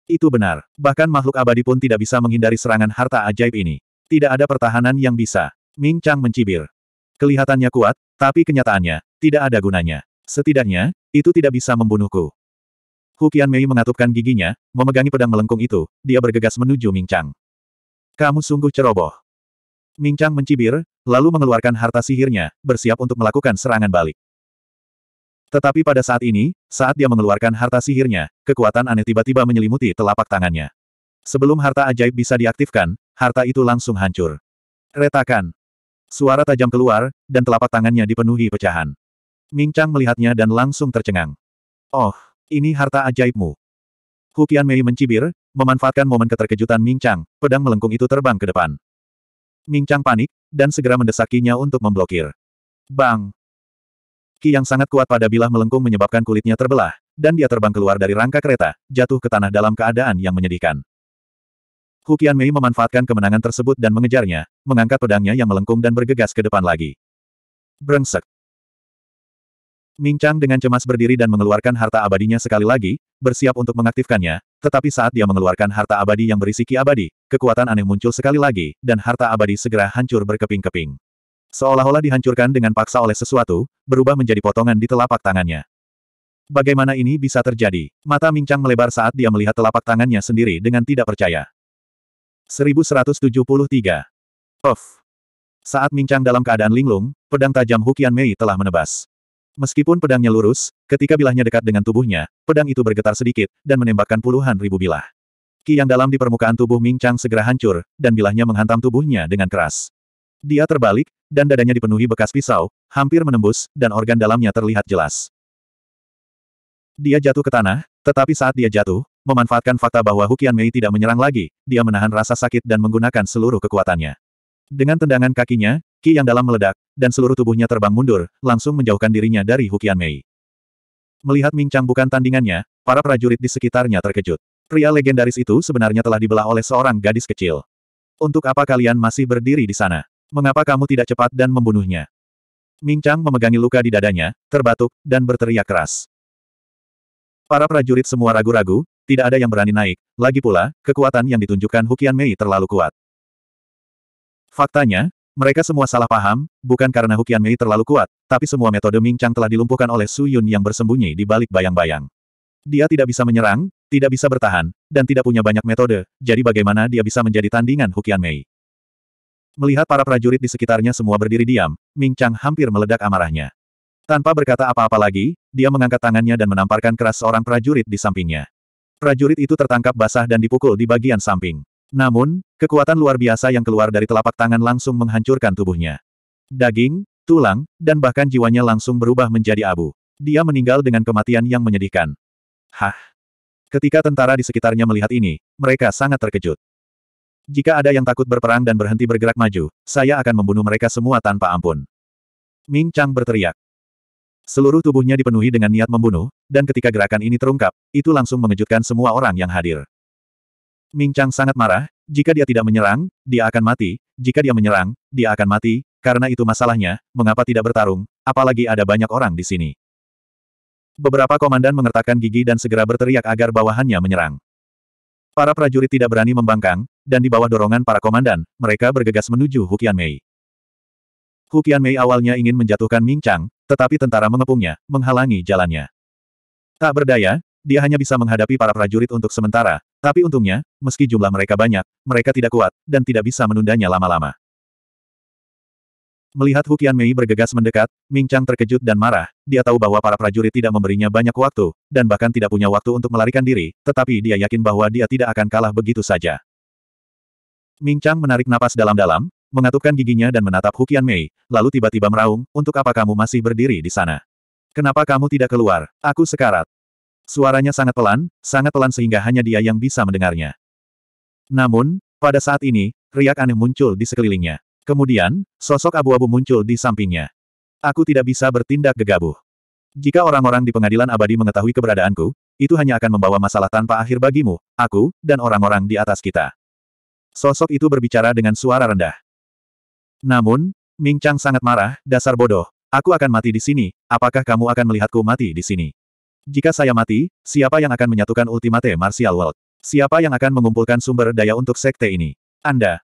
Itu benar. Bahkan makhluk abadi pun tidak bisa menghindari serangan harta ajaib ini. Tidak ada pertahanan yang bisa. Ming Chang mencibir. Kelihatannya kuat, tapi kenyataannya, tidak ada gunanya. Setidaknya, itu tidak bisa membunuhku. Hukian Mei mengatupkan giginya, memegangi pedang melengkung itu, dia bergegas menuju Chang. Kamu sungguh ceroboh. Chang mencibir, lalu mengeluarkan harta sihirnya, bersiap untuk melakukan serangan balik. Tetapi pada saat ini, saat dia mengeluarkan harta sihirnya, kekuatan aneh tiba-tiba menyelimuti telapak tangannya. Sebelum harta ajaib bisa diaktifkan, harta itu langsung hancur. Retakan. Suara tajam keluar, dan telapak tangannya dipenuhi pecahan. Ming Chang melihatnya dan langsung tercengang. Oh, ini harta ajaibmu. Hukian Mei mencibir, memanfaatkan momen keterkejutan Ming Chang, pedang melengkung itu terbang ke depan. Ming Chang panik, dan segera mendesakinya untuk memblokir. Bang! Ki yang sangat kuat pada bilah melengkung menyebabkan kulitnya terbelah, dan dia terbang keluar dari rangka kereta, jatuh ke tanah dalam keadaan yang menyedihkan. Hukian Mei memanfaatkan kemenangan tersebut dan mengejarnya, mengangkat pedangnya yang melengkung dan bergegas ke depan lagi. Brengsek! Ming Chang dengan cemas berdiri dan mengeluarkan harta abadinya sekali lagi, bersiap untuk mengaktifkannya, tetapi saat dia mengeluarkan harta abadi yang berisi ki abadi, kekuatan aneh muncul sekali lagi, dan harta abadi segera hancur berkeping-keping. Seolah-olah dihancurkan dengan paksa oleh sesuatu, berubah menjadi potongan di telapak tangannya. Bagaimana ini bisa terjadi? Mata Ming Chang melebar saat dia melihat telapak tangannya sendiri dengan tidak percaya. 1173. Of Saat Ming Chang dalam keadaan linglung, pedang tajam Hukian Mei telah menebas. Meskipun pedangnya lurus, ketika bilahnya dekat dengan tubuhnya, pedang itu bergetar sedikit, dan menembakkan puluhan ribu bilah. Ki yang dalam di permukaan tubuh Ming Chang segera hancur, dan bilahnya menghantam tubuhnya dengan keras. Dia terbalik, dan dadanya dipenuhi bekas pisau, hampir menembus, dan organ dalamnya terlihat jelas. Dia jatuh ke tanah, tetapi saat dia jatuh, memanfaatkan fakta bahwa Hukian Mei tidak menyerang lagi, dia menahan rasa sakit dan menggunakan seluruh kekuatannya. Dengan tendangan kakinya, Ki yang dalam meledak, dan seluruh tubuhnya terbang mundur, langsung menjauhkan dirinya dari Hukian Mei. Melihat Ming Chang bukan tandingannya, para prajurit di sekitarnya terkejut. Pria legendaris itu sebenarnya telah dibelah oleh seorang gadis kecil. Untuk apa kalian masih berdiri di sana? Mengapa kamu tidak cepat dan membunuhnya? Ming Chang memegangi luka di dadanya, terbatuk, dan berteriak keras. Para prajurit semua ragu-ragu, tidak ada yang berani naik, lagi pula, kekuatan yang ditunjukkan Hukian Mei terlalu kuat. Faktanya, mereka semua salah paham, bukan karena Hukian Mei terlalu kuat, tapi semua metode Ming Chang telah dilumpuhkan oleh Su Yun yang bersembunyi di balik bayang-bayang. Dia tidak bisa menyerang, tidak bisa bertahan, dan tidak punya banyak metode, jadi bagaimana dia bisa menjadi tandingan Hukian Mei? Melihat para prajurit di sekitarnya semua berdiri diam, Ming Chang hampir meledak amarahnya. Tanpa berkata apa-apa lagi, dia mengangkat tangannya dan menamparkan keras seorang prajurit di sampingnya. Prajurit itu tertangkap basah dan dipukul di bagian samping. Namun, Kekuatan luar biasa yang keluar dari telapak tangan langsung menghancurkan tubuhnya. Daging, tulang, dan bahkan jiwanya langsung berubah menjadi abu. Dia meninggal dengan kematian yang menyedihkan. Hah! Ketika tentara di sekitarnya melihat ini, mereka sangat terkejut. Jika ada yang takut berperang dan berhenti bergerak maju, saya akan membunuh mereka semua tanpa ampun. Ming Chang berteriak. Seluruh tubuhnya dipenuhi dengan niat membunuh, dan ketika gerakan ini terungkap, itu langsung mengejutkan semua orang yang hadir. Ming Chang sangat marah, jika dia tidak menyerang, dia akan mati, jika dia menyerang, dia akan mati, karena itu masalahnya, mengapa tidak bertarung, apalagi ada banyak orang di sini. Beberapa komandan mengertakkan gigi dan segera berteriak agar bawahannya menyerang. Para prajurit tidak berani membangkang, dan di bawah dorongan para komandan, mereka bergegas menuju Hukian Mei. Hukian Mei awalnya ingin menjatuhkan Ming Chang, tetapi tentara mengepungnya, menghalangi jalannya. Tak berdaya, dia hanya bisa menghadapi para prajurit untuk sementara, tapi untungnya, meski jumlah mereka banyak, mereka tidak kuat, dan tidak bisa menundanya lama-lama. Melihat Hukian Mei bergegas mendekat, Ming Chang terkejut dan marah. Dia tahu bahwa para prajurit tidak memberinya banyak waktu, dan bahkan tidak punya waktu untuk melarikan diri, tetapi dia yakin bahwa dia tidak akan kalah begitu saja. Ming Chang menarik napas dalam-dalam, mengatupkan giginya dan menatap Hukian Mei, lalu tiba-tiba meraung, untuk apa kamu masih berdiri di sana? Kenapa kamu tidak keluar? Aku sekarat. Suaranya sangat pelan, sangat pelan sehingga hanya dia yang bisa mendengarnya. Namun, pada saat ini, riak aneh muncul di sekelilingnya. Kemudian, sosok abu-abu muncul di sampingnya. Aku tidak bisa bertindak gegabah. Jika orang-orang di pengadilan abadi mengetahui keberadaanku, itu hanya akan membawa masalah tanpa akhir bagimu, aku, dan orang-orang di atas kita. Sosok itu berbicara dengan suara rendah. Namun, Ming Chang sangat marah, dasar bodoh, aku akan mati di sini, apakah kamu akan melihatku mati di sini? Jika saya mati, siapa yang akan menyatukan Ultimate Martial World? Siapa yang akan mengumpulkan sumber daya untuk sekte ini? Anda.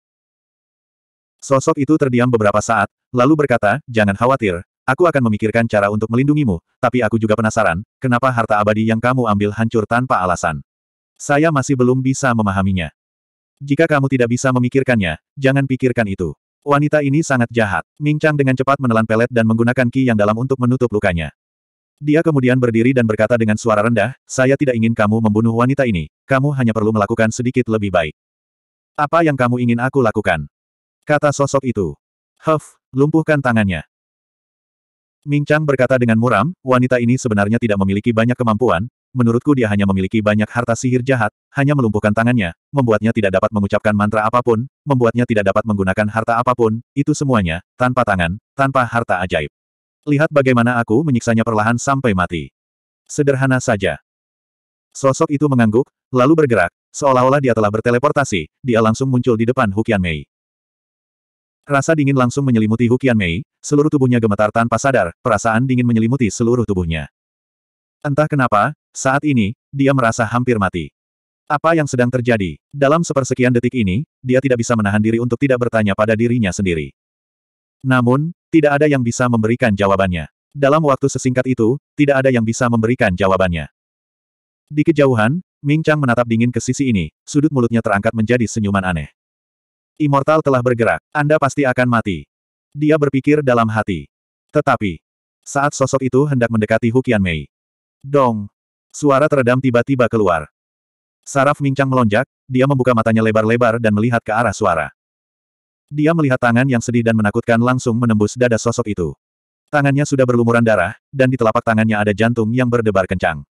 Sosok itu terdiam beberapa saat, lalu berkata, jangan khawatir, aku akan memikirkan cara untuk melindungimu, tapi aku juga penasaran, kenapa harta abadi yang kamu ambil hancur tanpa alasan? Saya masih belum bisa memahaminya. Jika kamu tidak bisa memikirkannya, jangan pikirkan itu. Wanita ini sangat jahat. Ming Chang dengan cepat menelan pelet dan menggunakan ki yang dalam untuk menutup lukanya. Dia kemudian berdiri dan berkata dengan suara rendah, saya tidak ingin kamu membunuh wanita ini, kamu hanya perlu melakukan sedikit lebih baik. Apa yang kamu ingin aku lakukan? Kata sosok itu. Huff, lumpuhkan tangannya. Ming Chang berkata dengan muram, wanita ini sebenarnya tidak memiliki banyak kemampuan, menurutku dia hanya memiliki banyak harta sihir jahat, hanya melumpuhkan tangannya, membuatnya tidak dapat mengucapkan mantra apapun, membuatnya tidak dapat menggunakan harta apapun, itu semuanya, tanpa tangan, tanpa harta ajaib. Lihat bagaimana aku menyiksanya perlahan sampai mati. Sederhana saja. Sosok itu mengangguk, lalu bergerak, seolah-olah dia telah berteleportasi, dia langsung muncul di depan Hukian Mei. Rasa dingin langsung menyelimuti Hukian Mei, seluruh tubuhnya gemetar tanpa sadar, perasaan dingin menyelimuti seluruh tubuhnya. Entah kenapa, saat ini, dia merasa hampir mati. Apa yang sedang terjadi? Dalam sepersekian detik ini, dia tidak bisa menahan diri untuk tidak bertanya pada dirinya sendiri. Namun, tidak ada yang bisa memberikan jawabannya. Dalam waktu sesingkat itu, tidak ada yang bisa memberikan jawabannya. Di kejauhan, Ming Chang menatap dingin ke sisi ini, sudut mulutnya terangkat menjadi senyuman aneh. Immortal telah bergerak, Anda pasti akan mati. Dia berpikir dalam hati. Tetapi, saat sosok itu hendak mendekati Hukian Mei. Dong! Suara teredam tiba-tiba keluar. Saraf Ming Chang melonjak, dia membuka matanya lebar-lebar dan melihat ke arah suara. Dia melihat tangan yang sedih dan menakutkan langsung menembus dada sosok itu. Tangannya sudah berlumuran darah, dan di telapak tangannya ada jantung yang berdebar kencang.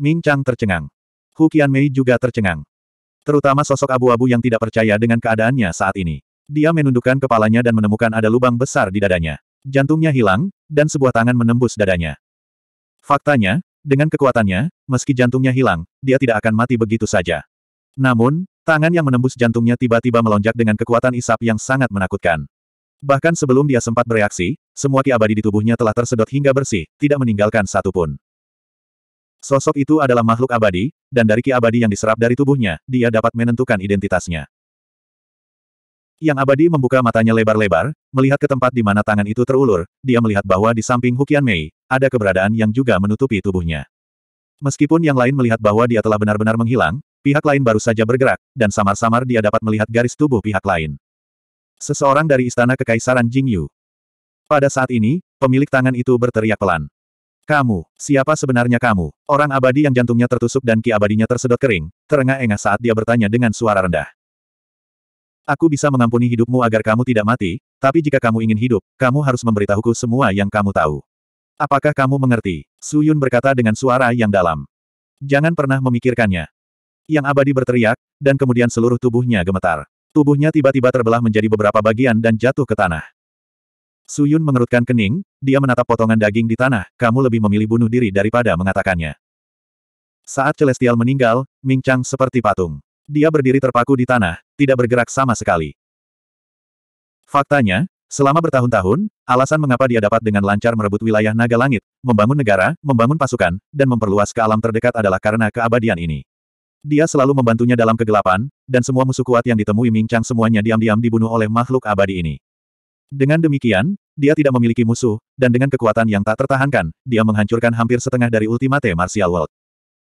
Ming Chang tercengang. Hu Mei juga tercengang. Terutama sosok abu-abu yang tidak percaya dengan keadaannya saat ini. Dia menundukkan kepalanya dan menemukan ada lubang besar di dadanya. Jantungnya hilang, dan sebuah tangan menembus dadanya. Faktanya, dengan kekuatannya, meski jantungnya hilang, dia tidak akan mati begitu saja. Namun, Tangan yang menembus jantungnya tiba-tiba melonjak dengan kekuatan isap yang sangat menakutkan. Bahkan sebelum dia sempat bereaksi, semua ki abadi di tubuhnya telah tersedot hingga bersih, tidak meninggalkan satupun. Sosok itu adalah makhluk abadi, dan dari ki abadi yang diserap dari tubuhnya, dia dapat menentukan identitasnya. Yang abadi membuka matanya lebar-lebar, melihat ke tempat di mana tangan itu terulur, dia melihat bahwa di samping Hukian Mei, ada keberadaan yang juga menutupi tubuhnya. Meskipun yang lain melihat bahwa dia telah benar-benar menghilang, Pihak lain baru saja bergerak, dan samar-samar dia dapat melihat garis tubuh pihak lain. Seseorang dari Istana Kekaisaran Jingyu. Pada saat ini, pemilik tangan itu berteriak pelan. Kamu, siapa sebenarnya kamu? Orang abadi yang jantungnya tertusuk dan ki abadinya tersedot kering, terengah-engah saat dia bertanya dengan suara rendah. Aku bisa mengampuni hidupmu agar kamu tidak mati, tapi jika kamu ingin hidup, kamu harus memberitahuku semua yang kamu tahu. Apakah kamu mengerti? Suyun berkata dengan suara yang dalam. Jangan pernah memikirkannya yang abadi berteriak, dan kemudian seluruh tubuhnya gemetar. Tubuhnya tiba-tiba terbelah menjadi beberapa bagian dan jatuh ke tanah. Suyun mengerutkan kening, dia menatap potongan daging di tanah, kamu lebih memilih bunuh diri daripada mengatakannya. Saat Celestial meninggal, Ming Chang seperti patung. Dia berdiri terpaku di tanah, tidak bergerak sama sekali. Faktanya, selama bertahun-tahun, alasan mengapa dia dapat dengan lancar merebut wilayah naga langit, membangun negara, membangun pasukan, dan memperluas ke alam terdekat adalah karena keabadian ini. Dia selalu membantunya dalam kegelapan, dan semua musuh kuat yang ditemui Ming Chang semuanya diam-diam dibunuh oleh makhluk abadi ini. Dengan demikian, dia tidak memiliki musuh, dan dengan kekuatan yang tak tertahankan, dia menghancurkan hampir setengah dari Ultimate Martial World.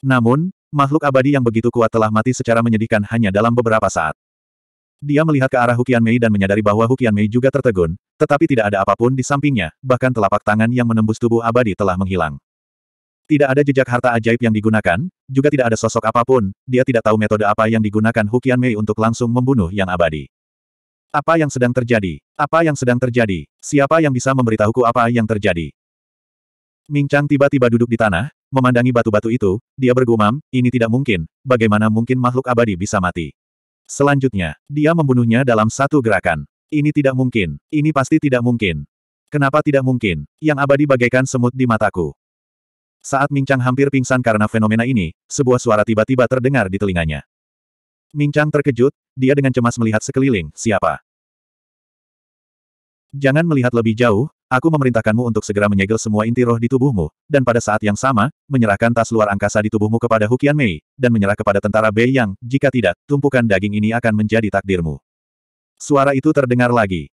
Namun, makhluk abadi yang begitu kuat telah mati secara menyedihkan hanya dalam beberapa saat. Dia melihat ke arah Hukian Mei dan menyadari bahwa Hukian Mei juga tertegun, tetapi tidak ada apapun di sampingnya, bahkan telapak tangan yang menembus tubuh abadi telah menghilang. Tidak ada jejak harta ajaib yang digunakan, juga tidak ada sosok apapun, dia tidak tahu metode apa yang digunakan Hukian Mei untuk langsung membunuh yang abadi. Apa yang sedang terjadi? Apa yang sedang terjadi? Siapa yang bisa memberitahuku apa yang terjadi? Ming Chang tiba-tiba duduk di tanah, memandangi batu-batu itu, dia bergumam, ini tidak mungkin, bagaimana mungkin makhluk abadi bisa mati? Selanjutnya, dia membunuhnya dalam satu gerakan. Ini tidak mungkin, ini pasti tidak mungkin. Kenapa tidak mungkin? Yang abadi bagaikan semut di mataku. Saat Ming Chang hampir pingsan karena fenomena ini, sebuah suara tiba-tiba terdengar di telinganya. Ming Chang terkejut, dia dengan cemas melihat sekeliling, siapa? Jangan melihat lebih jauh, aku memerintahkanmu untuk segera menyegel semua inti roh di tubuhmu, dan pada saat yang sama, menyerahkan tas luar angkasa di tubuhmu kepada Hukian Mei, dan menyerah kepada tentara Bei Yang, jika tidak, tumpukan daging ini akan menjadi takdirmu. Suara itu terdengar lagi.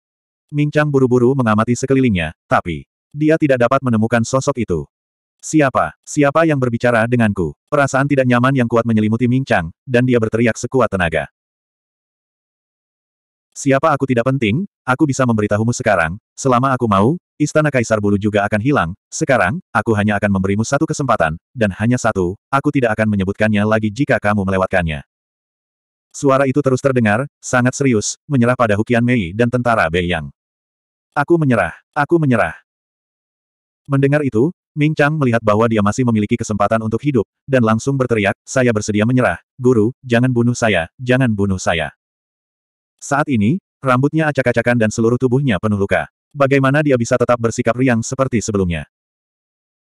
Ming Chang buru-buru mengamati sekelilingnya, tapi dia tidak dapat menemukan sosok itu. Siapa? Siapa yang berbicara denganku? Perasaan tidak nyaman yang kuat menyelimuti Ming Chang, dan dia berteriak sekuat tenaga. Siapa aku tidak penting, aku bisa memberitahumu sekarang, selama aku mau, istana Kaisar Bulu juga akan hilang, sekarang, aku hanya akan memberimu satu kesempatan, dan hanya satu, aku tidak akan menyebutkannya lagi jika kamu melewatkannya. Suara itu terus terdengar, sangat serius, menyerah pada Hukian Mei dan tentara Bei Yang. Aku menyerah, aku menyerah. Mendengar itu, Ming Chang melihat bahwa dia masih memiliki kesempatan untuk hidup, dan langsung berteriak, saya bersedia menyerah, guru, jangan bunuh saya, jangan bunuh saya. Saat ini, rambutnya acak-acakan dan seluruh tubuhnya penuh luka. Bagaimana dia bisa tetap bersikap riang seperti sebelumnya?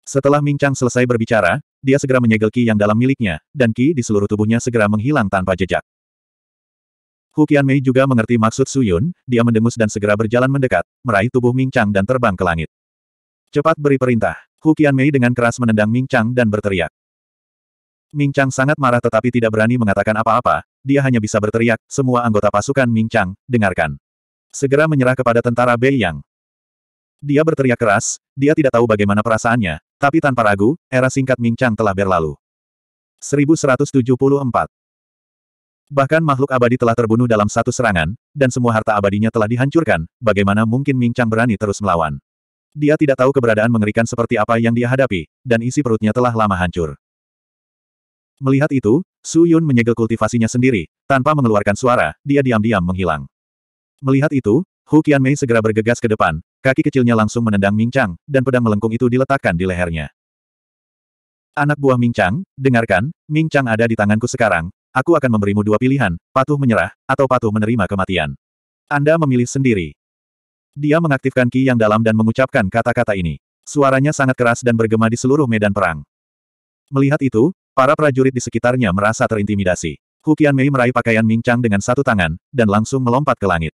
Setelah Ming Chang selesai berbicara, dia segera menyegel Qi yang dalam miliknya, dan Qi di seluruh tubuhnya segera menghilang tanpa jejak. Hu Mei juga mengerti maksud Su Yun, dia mendengus dan segera berjalan mendekat, meraih tubuh Ming Chang dan terbang ke langit. Cepat beri perintah. Hukian Mei dengan keras menendang Ming Chang dan berteriak. Ming Chang sangat marah tetapi tidak berani mengatakan apa-apa, dia hanya bisa berteriak, semua anggota pasukan Ming Chang, dengarkan. Segera menyerah kepada tentara Bei Yang. Dia berteriak keras, dia tidak tahu bagaimana perasaannya, tapi tanpa ragu, era singkat Ming Chang telah berlalu. 1174 Bahkan makhluk abadi telah terbunuh dalam satu serangan, dan semua harta abadinya telah dihancurkan, bagaimana mungkin Ming Chang berani terus melawan. Dia tidak tahu keberadaan mengerikan seperti apa yang dia hadapi, dan isi perutnya telah lama hancur. Melihat itu, Su Yun menyegel kultivasinya sendiri, tanpa mengeluarkan suara, dia diam-diam menghilang. Melihat itu, Hu Mei segera bergegas ke depan, kaki kecilnya langsung menendang Ming Chang, dan pedang melengkung itu diletakkan di lehernya. Anak buah Ming Chang, dengarkan, Ming Chang ada di tanganku sekarang, aku akan memberimu dua pilihan, patuh menyerah, atau patuh menerima kematian. Anda memilih sendiri. Dia mengaktifkan ki yang dalam dan mengucapkan kata-kata ini. Suaranya sangat keras dan bergema di seluruh medan perang. Melihat itu, para prajurit di sekitarnya merasa terintimidasi. Hukian Mei meraih pakaian mincang dengan satu tangan, dan langsung melompat ke langit.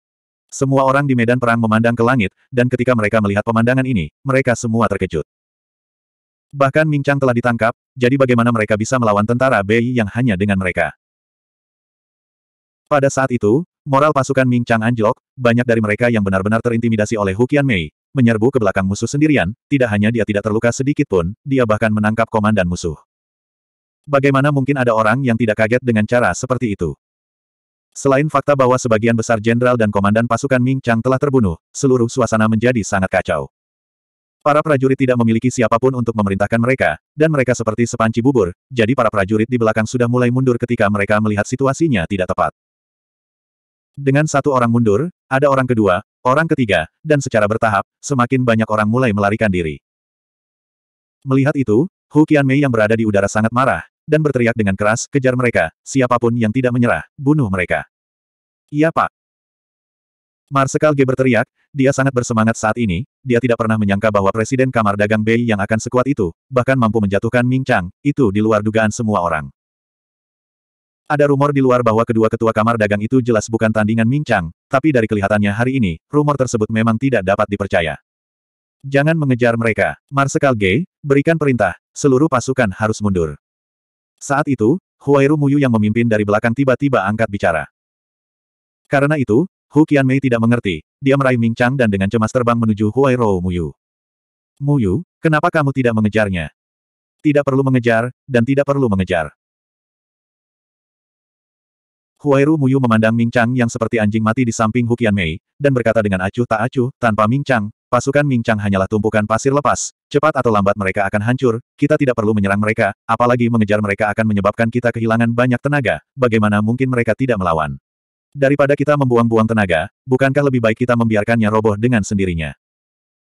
Semua orang di medan perang memandang ke langit, dan ketika mereka melihat pemandangan ini, mereka semua terkejut. Bahkan Mincang telah ditangkap, jadi bagaimana mereka bisa melawan tentara Bei yang hanya dengan mereka? Pada saat itu, Moral pasukan Ming Chang anjlok, banyak dari mereka yang benar-benar terintimidasi oleh Hukian Mei, menyerbu ke belakang musuh sendirian, tidak hanya dia tidak terluka sedikit pun, dia bahkan menangkap komandan musuh. Bagaimana mungkin ada orang yang tidak kaget dengan cara seperti itu? Selain fakta bahwa sebagian besar jenderal dan komandan pasukan Ming Chang telah terbunuh, seluruh suasana menjadi sangat kacau. Para prajurit tidak memiliki siapapun untuk memerintahkan mereka, dan mereka seperti sepanci bubur, jadi para prajurit di belakang sudah mulai mundur ketika mereka melihat situasinya tidak tepat. Dengan satu orang mundur, ada orang kedua, orang ketiga, dan secara bertahap, semakin banyak orang mulai melarikan diri. Melihat itu, Hu Qianmei yang berada di udara sangat marah, dan berteriak dengan keras, kejar mereka, siapapun yang tidak menyerah, bunuh mereka. Iya pak. Marsekal G berteriak, dia sangat bersemangat saat ini, dia tidak pernah menyangka bahwa Presiden Kamar Dagang Bei yang akan sekuat itu, bahkan mampu menjatuhkan Ming Chang, itu di luar dugaan semua orang. Ada rumor di luar bahwa kedua ketua kamar dagang itu jelas bukan tandingan mincang, tapi dari kelihatannya hari ini, rumor tersebut memang tidak dapat dipercaya. Jangan mengejar mereka. Marsekal G, berikan perintah, seluruh pasukan harus mundur. Saat itu, Huairu Muyu yang memimpin dari belakang tiba-tiba angkat bicara. Karena itu, Hu Mei tidak mengerti, dia meraih Chang dan dengan cemas terbang menuju Yu. Muyu. Muyu, kenapa kamu tidak mengejarnya? Tidak perlu mengejar, dan tidak perlu mengejar. Huairu Muyu memandang Ming Chang yang seperti anjing mati di samping Hukian Mei, dan berkata dengan acuh tak acuh, tanpa Ming Chang, pasukan Ming Chang hanyalah tumpukan pasir lepas, cepat atau lambat mereka akan hancur, kita tidak perlu menyerang mereka, apalagi mengejar mereka akan menyebabkan kita kehilangan banyak tenaga, bagaimana mungkin mereka tidak melawan. Daripada kita membuang-buang tenaga, bukankah lebih baik kita membiarkannya roboh dengan sendirinya?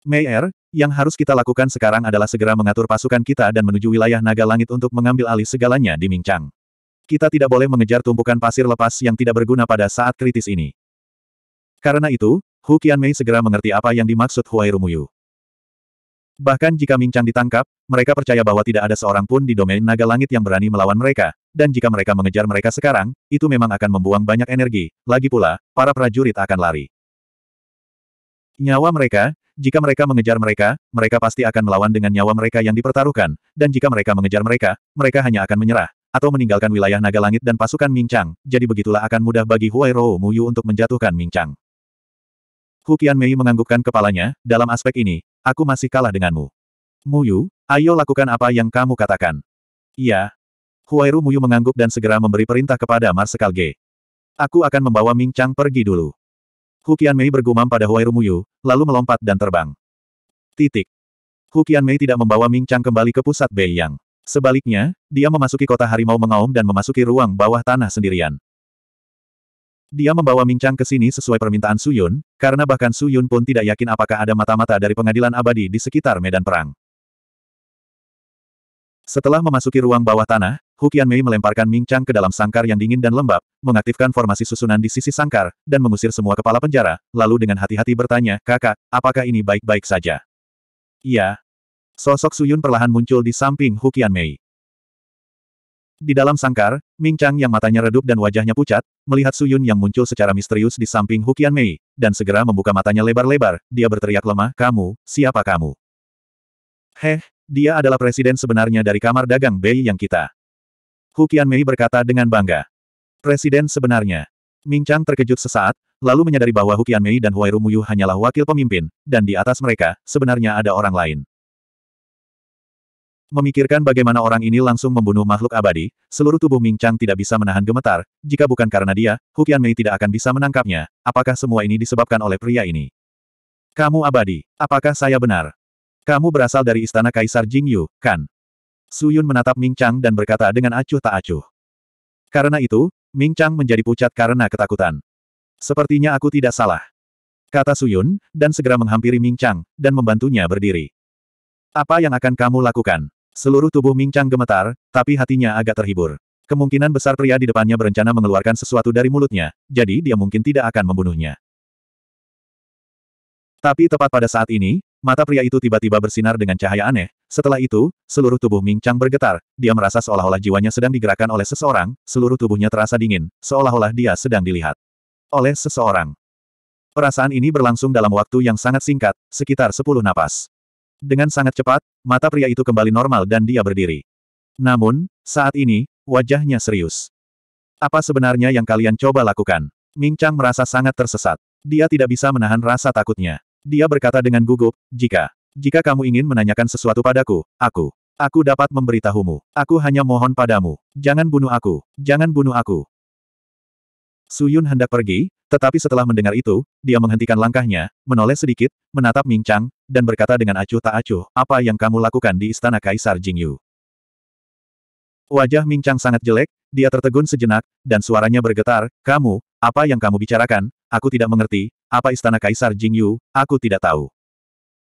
Er, yang harus kita lakukan sekarang adalah segera mengatur pasukan kita dan menuju wilayah naga langit untuk mengambil alih segalanya di Ming Chang. Kita tidak boleh mengejar tumpukan pasir lepas yang tidak berguna pada saat kritis ini. Karena itu, Hu Mei segera mengerti apa yang dimaksud Huai Rumuyu. Bahkan jika Ming Chang ditangkap, mereka percaya bahwa tidak ada seorang pun di domain naga langit yang berani melawan mereka, dan jika mereka mengejar mereka sekarang, itu memang akan membuang banyak energi, lagi pula, para prajurit akan lari. Nyawa mereka, jika mereka mengejar mereka, mereka pasti akan melawan dengan nyawa mereka yang dipertaruhkan, dan jika mereka mengejar mereka, mereka hanya akan menyerah, atau meninggalkan wilayah naga langit dan pasukan Mingchang, jadi begitulah akan mudah bagi Huai Rou Muyu untuk menjatuhkan Mingchang. Hu Qian Mei menganggukkan kepalanya, dalam aspek ini, aku masih kalah denganmu. Muyu, ayo lakukan apa yang kamu katakan. Iya. Huairu Muyu mengangguk dan segera memberi perintah kepada Marsekal G. Aku akan membawa Ming pergi dulu. Hu Qian Mei bergumam pada Huairu Muyu, lalu melompat dan terbang. Titik. Hu Qian Mei tidak membawa Ming kembali ke pusat Bei Yang. Sebaliknya, dia memasuki kota harimau mengaum dan memasuki ruang bawah tanah sendirian. Dia membawa Mingchang ke sini sesuai permintaan Suyun, karena bahkan Suyun pun tidak yakin apakah ada mata-mata dari pengadilan abadi di sekitar medan perang. Setelah memasuki ruang bawah tanah, Hukian Mei melemparkan Mingchang ke dalam sangkar yang dingin dan lembab, mengaktifkan formasi susunan di sisi sangkar, dan mengusir semua kepala penjara, lalu dengan hati-hati bertanya, kakak, apakah ini baik-baik saja? Iya, Sosok Suyun perlahan muncul di samping Hukian Mei. Di dalam sangkar, Ming Chang yang matanya redup dan wajahnya pucat, melihat Suyun yang muncul secara misterius di samping Hukian Mei, dan segera membuka matanya lebar-lebar, dia berteriak lemah, kamu, siapa kamu? Heh, dia adalah presiden sebenarnya dari kamar dagang Bei yang kita. Hukian Mei berkata dengan bangga. Presiden sebenarnya. Ming Chang terkejut sesaat, lalu menyadari bahwa Hukian Mei dan Huairu Muyu hanyalah wakil pemimpin, dan di atas mereka, sebenarnya ada orang lain. Memikirkan bagaimana orang ini langsung membunuh makhluk abadi, seluruh tubuh Ming Chang tidak bisa menahan gemetar, jika bukan karena dia, Hukian Mei tidak akan bisa menangkapnya, apakah semua ini disebabkan oleh pria ini? Kamu abadi, apakah saya benar? Kamu berasal dari istana Kaisar Jing Yu, kan? Su Yun menatap Ming Chang dan berkata dengan acuh tak acuh. Karena itu, Ming Chang menjadi pucat karena ketakutan. Sepertinya aku tidak salah. Kata Su Yun, dan segera menghampiri Ming Chang, dan membantunya berdiri. Apa yang akan kamu lakukan? Seluruh tubuh Ming Chang gemetar, tapi hatinya agak terhibur. Kemungkinan besar pria di depannya berencana mengeluarkan sesuatu dari mulutnya, jadi dia mungkin tidak akan membunuhnya. Tapi tepat pada saat ini, mata pria itu tiba-tiba bersinar dengan cahaya aneh. Setelah itu, seluruh tubuh Ming Chang bergetar. Dia merasa seolah-olah jiwanya sedang digerakkan oleh seseorang, seluruh tubuhnya terasa dingin, seolah-olah dia sedang dilihat oleh seseorang. Perasaan ini berlangsung dalam waktu yang sangat singkat, sekitar 10 napas. Dengan sangat cepat, mata pria itu kembali normal dan dia berdiri. Namun, saat ini, wajahnya serius. Apa sebenarnya yang kalian coba lakukan? Ming Chang merasa sangat tersesat. Dia tidak bisa menahan rasa takutnya. Dia berkata dengan gugup, jika, jika kamu ingin menanyakan sesuatu padaku, aku, aku dapat memberitahumu. Aku hanya mohon padamu, jangan bunuh aku, jangan bunuh aku. Su Yun hendak pergi, tetapi setelah mendengar itu, dia menghentikan langkahnya, menoleh sedikit, menatap Ming Chang, dan berkata dengan acuh tak acuh, apa yang kamu lakukan di istana Kaisar Jing Yu?" Wajah Ming Chang sangat jelek, dia tertegun sejenak, dan suaranya bergetar, kamu, apa yang kamu bicarakan, aku tidak mengerti, apa istana Kaisar Jing Yu? aku tidak tahu.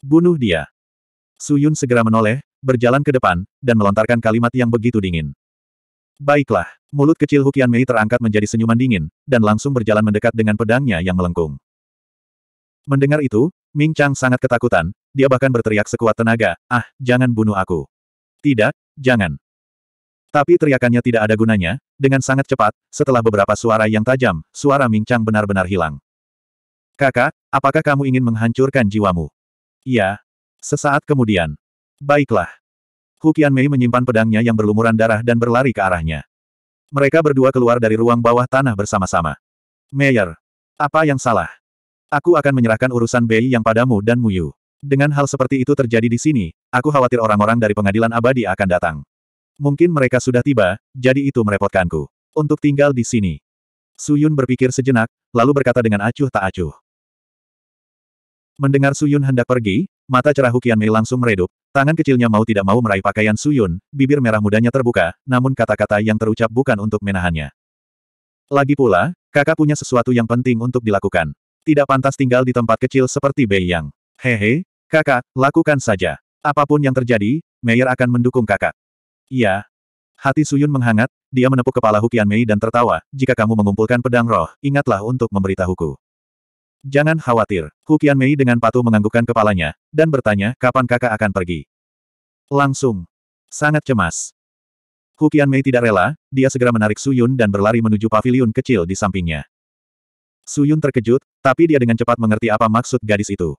Bunuh dia. Su Yun segera menoleh, berjalan ke depan, dan melontarkan kalimat yang begitu dingin. Baiklah, mulut kecil Hukian Mei terangkat menjadi senyuman dingin, dan langsung berjalan mendekat dengan pedangnya yang melengkung. Mendengar itu, Ming Chang sangat ketakutan, dia bahkan berteriak sekuat tenaga, ah, jangan bunuh aku. Tidak, jangan. Tapi teriakannya tidak ada gunanya, dengan sangat cepat, setelah beberapa suara yang tajam, suara Ming Chang benar-benar hilang. Kakak, apakah kamu ingin menghancurkan jiwamu? Iya. Sesaat kemudian. Baiklah. Hukian Mei menyimpan pedangnya yang berlumuran darah dan berlari ke arahnya. Mereka berdua keluar dari ruang bawah tanah bersama-sama. Mayor, apa yang salah? Aku akan menyerahkan urusan Bei yang padamu dan Muyu. Dengan hal seperti itu terjadi di sini, aku khawatir orang-orang dari pengadilan abadi akan datang. Mungkin mereka sudah tiba, jadi itu merepotkanku. Untuk tinggal di sini. Suyun berpikir sejenak, lalu berkata dengan acuh tak acuh. Mendengar Suyun hendak pergi, mata cerah Hukian Mei langsung meredup, Tangan kecilnya mau tidak mau meraih pakaian Suyun, bibir merah mudanya terbuka, namun kata-kata yang terucap bukan untuk menahannya. Lagi pula, kakak punya sesuatu yang penting untuk dilakukan. Tidak pantas tinggal di tempat kecil seperti Bei Yang. Hehe, kakak, lakukan saja. Apapun yang terjadi, Meyer akan mendukung kakak. Iya. Hati Suyun menghangat, dia menepuk kepala Hukian Mei dan tertawa, jika kamu mengumpulkan pedang roh, ingatlah untuk memberitahuku. Jangan khawatir, Hukian Mei dengan patuh menganggukkan kepalanya, dan bertanya, kapan kakak akan pergi? Langsung. Sangat cemas. Hukian Mei tidak rela, dia segera menarik Su Yun dan berlari menuju pavilion kecil di sampingnya. Su Yun terkejut, tapi dia dengan cepat mengerti apa maksud gadis itu.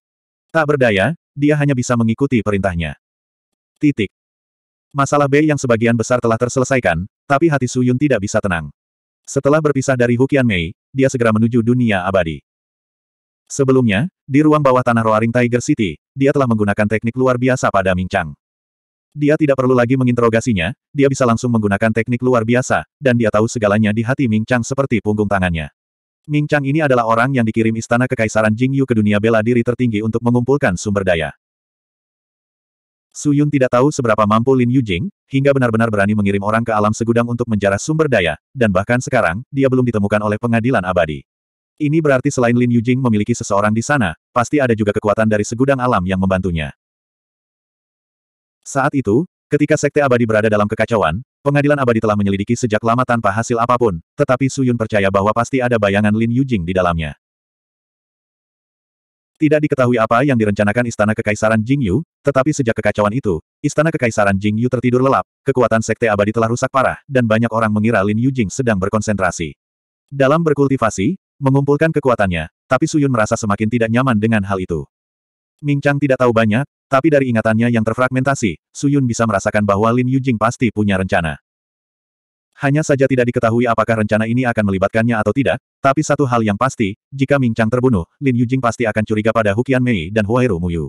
Tak berdaya, dia hanya bisa mengikuti perintahnya. Titik. Masalah B yang sebagian besar telah terselesaikan, tapi hati Su Yun tidak bisa tenang. Setelah berpisah dari Hukian Mei, dia segera menuju dunia abadi. Sebelumnya, di ruang bawah tanah Roaring Tiger City, dia telah menggunakan teknik luar biasa pada Ming Chang. Dia tidak perlu lagi menginterogasinya, dia bisa langsung menggunakan teknik luar biasa, dan dia tahu segalanya di hati Ming Chang seperti punggung tangannya. Ming Chang ini adalah orang yang dikirim istana kekaisaran Jingyu ke dunia bela diri tertinggi untuk mengumpulkan sumber daya. Su Yun tidak tahu seberapa mampu Lin Yujing, hingga benar-benar berani mengirim orang ke alam segudang untuk menjarah sumber daya, dan bahkan sekarang, dia belum ditemukan oleh pengadilan abadi. Ini berarti selain Lin Yujing memiliki seseorang di sana, pasti ada juga kekuatan dari segudang alam yang membantunya. Saat itu, ketika Sekte Abadi berada dalam kekacauan, pengadilan abadi telah menyelidiki sejak lama tanpa hasil apapun, tetapi Suyun percaya bahwa pasti ada bayangan Lin Yujing di dalamnya. Tidak diketahui apa yang direncanakan Istana Kekaisaran Jing Yu, tetapi sejak kekacauan itu, Istana Kekaisaran Jing Yu tertidur lelap, kekuatan Sekte Abadi telah rusak parah, dan banyak orang mengira Lin Yujing sedang berkonsentrasi. Dalam berkultivasi, mengumpulkan kekuatannya, tapi Suyun merasa semakin tidak nyaman dengan hal itu. Ming Chang tidak tahu banyak, tapi dari ingatannya yang terfragmentasi, Suyun bisa merasakan bahwa Lin Yujing pasti punya rencana. Hanya saja tidak diketahui apakah rencana ini akan melibatkannya atau tidak, tapi satu hal yang pasti, jika Ming Chang terbunuh, Lin Yujing pasti akan curiga pada Hukian Mei dan Huai Huairu Muyu.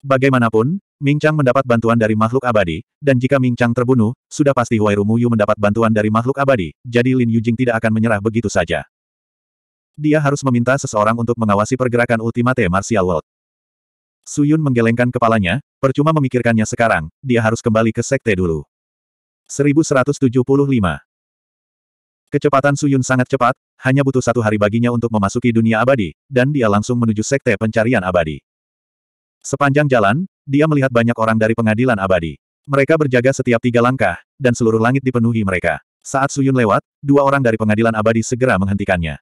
Bagaimanapun, Ming Chang mendapat bantuan dari makhluk abadi, dan jika Ming Chang terbunuh, sudah pasti Huai Huairu Muyu mendapat bantuan dari makhluk abadi, jadi Lin Yujing tidak akan menyerah begitu saja dia harus meminta seseorang untuk mengawasi pergerakan Ultimate Martial World. Suyun menggelengkan kepalanya, percuma memikirkannya sekarang, dia harus kembali ke sekte dulu. 1175 Kecepatan Suyun sangat cepat, hanya butuh satu hari baginya untuk memasuki dunia abadi, dan dia langsung menuju sekte pencarian abadi. Sepanjang jalan, dia melihat banyak orang dari pengadilan abadi. Mereka berjaga setiap tiga langkah, dan seluruh langit dipenuhi mereka. Saat Suyun lewat, dua orang dari pengadilan abadi segera menghentikannya.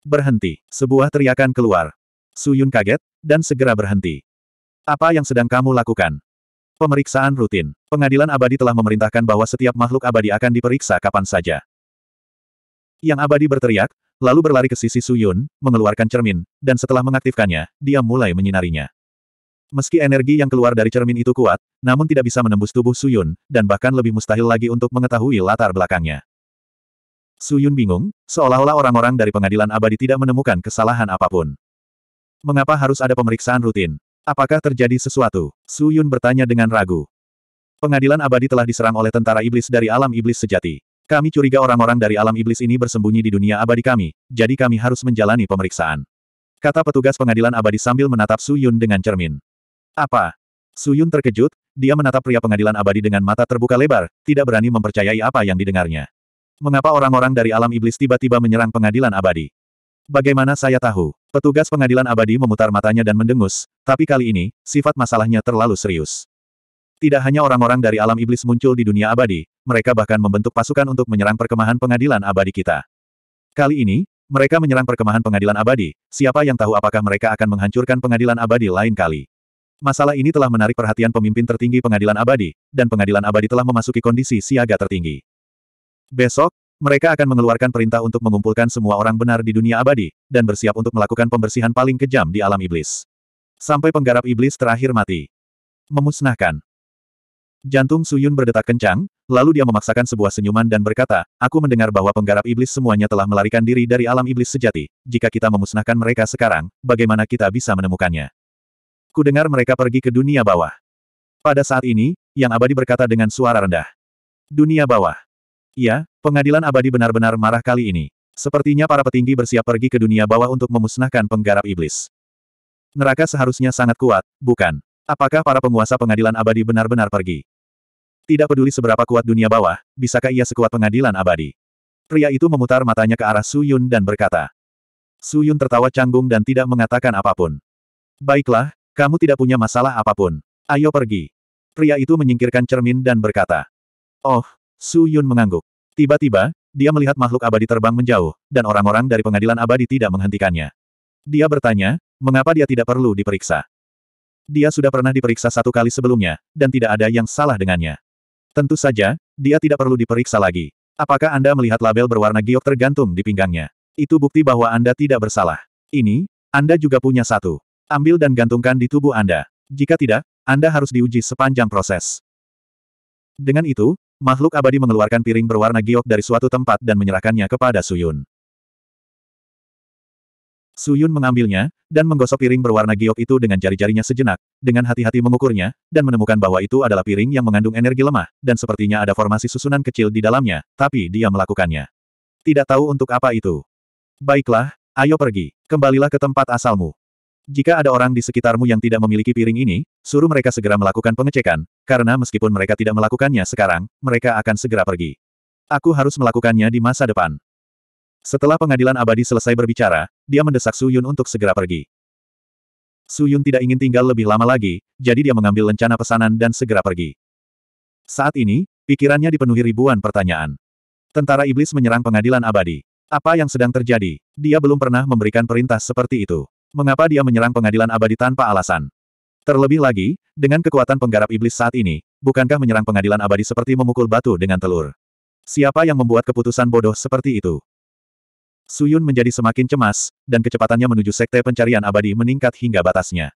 Berhenti. Sebuah teriakan keluar. Suyun kaget, dan segera berhenti. Apa yang sedang kamu lakukan? Pemeriksaan rutin. Pengadilan abadi telah memerintahkan bahwa setiap makhluk abadi akan diperiksa kapan saja. Yang abadi berteriak, lalu berlari ke sisi Suyun, mengeluarkan cermin, dan setelah mengaktifkannya, dia mulai menyinarinya. Meski energi yang keluar dari cermin itu kuat, namun tidak bisa menembus tubuh Suyun, dan bahkan lebih mustahil lagi untuk mengetahui latar belakangnya. Su Yun bingung, seolah-olah orang-orang dari pengadilan abadi tidak menemukan kesalahan apapun. Mengapa harus ada pemeriksaan rutin? Apakah terjadi sesuatu? Su Yun bertanya dengan ragu. Pengadilan abadi telah diserang oleh tentara iblis dari alam iblis sejati. Kami curiga orang-orang dari alam iblis ini bersembunyi di dunia abadi kami, jadi kami harus menjalani pemeriksaan. Kata petugas pengadilan abadi sambil menatap Su Yun dengan cermin. Apa? Su Yun terkejut, dia menatap pria pengadilan abadi dengan mata terbuka lebar, tidak berani mempercayai apa yang didengarnya. Mengapa orang-orang dari alam iblis tiba-tiba menyerang pengadilan abadi? Bagaimana saya tahu? Petugas pengadilan abadi memutar matanya dan mendengus, tapi kali ini, sifat masalahnya terlalu serius. Tidak hanya orang-orang dari alam iblis muncul di dunia abadi, mereka bahkan membentuk pasukan untuk menyerang perkemahan pengadilan abadi kita. Kali ini, mereka menyerang perkemahan pengadilan abadi, siapa yang tahu apakah mereka akan menghancurkan pengadilan abadi lain kali. Masalah ini telah menarik perhatian pemimpin tertinggi pengadilan abadi, dan pengadilan abadi telah memasuki kondisi siaga tertinggi. Besok, mereka akan mengeluarkan perintah untuk mengumpulkan semua orang benar di dunia abadi, dan bersiap untuk melakukan pembersihan paling kejam di alam iblis. Sampai penggarap iblis terakhir mati. Memusnahkan. Jantung Suyun berdetak kencang, lalu dia memaksakan sebuah senyuman dan berkata, Aku mendengar bahwa penggarap iblis semuanya telah melarikan diri dari alam iblis sejati. Jika kita memusnahkan mereka sekarang, bagaimana kita bisa menemukannya? Kudengar mereka pergi ke dunia bawah. Pada saat ini, Yang Abadi berkata dengan suara rendah. Dunia bawah. Iya, pengadilan abadi benar-benar marah kali ini. Sepertinya para petinggi bersiap pergi ke dunia bawah untuk memusnahkan penggarap iblis. Neraka seharusnya sangat kuat, bukan? Apakah para penguasa pengadilan abadi benar-benar pergi? Tidak peduli seberapa kuat dunia bawah, bisakah ia sekuat pengadilan abadi? Pria itu memutar matanya ke arah Su Yun dan berkata. Su Yun tertawa canggung dan tidak mengatakan apapun. Baiklah, kamu tidak punya masalah apapun. Ayo pergi. Pria itu menyingkirkan cermin dan berkata. Oh, Su Yun mengangguk. Tiba-tiba, dia melihat makhluk abadi terbang menjauh, dan orang-orang dari pengadilan abadi tidak menghentikannya. Dia bertanya, mengapa dia tidak perlu diperiksa? Dia sudah pernah diperiksa satu kali sebelumnya, dan tidak ada yang salah dengannya. Tentu saja, dia tidak perlu diperiksa lagi. Apakah Anda melihat label berwarna giok tergantung di pinggangnya? Itu bukti bahwa Anda tidak bersalah. Ini, Anda juga punya satu. Ambil dan gantungkan di tubuh Anda. Jika tidak, Anda harus diuji sepanjang proses. Dengan itu, Makhluk abadi mengeluarkan piring berwarna giok dari suatu tempat dan menyerahkannya kepada Suyun. Suyun mengambilnya, dan menggosok piring berwarna giok itu dengan jari-jarinya sejenak, dengan hati-hati mengukurnya, dan menemukan bahwa itu adalah piring yang mengandung energi lemah, dan sepertinya ada formasi susunan kecil di dalamnya, tapi dia melakukannya. Tidak tahu untuk apa itu. Baiklah, ayo pergi. Kembalilah ke tempat asalmu. Jika ada orang di sekitarmu yang tidak memiliki piring ini, suruh mereka segera melakukan pengecekan, karena meskipun mereka tidak melakukannya sekarang, mereka akan segera pergi. Aku harus melakukannya di masa depan. Setelah pengadilan abadi selesai berbicara, dia mendesak Su Yun untuk segera pergi. Su Yun tidak ingin tinggal lebih lama lagi, jadi dia mengambil lencana pesanan dan segera pergi. Saat ini, pikirannya dipenuhi ribuan pertanyaan. Tentara iblis menyerang pengadilan abadi. Apa yang sedang terjadi? Dia belum pernah memberikan perintah seperti itu. Mengapa dia menyerang pengadilan abadi tanpa alasan? Terlebih lagi, dengan kekuatan penggarap iblis saat ini, bukankah menyerang pengadilan abadi seperti memukul batu dengan telur? Siapa yang membuat keputusan bodoh seperti itu? Suyun menjadi semakin cemas, dan kecepatannya menuju sekte pencarian abadi meningkat hingga batasnya.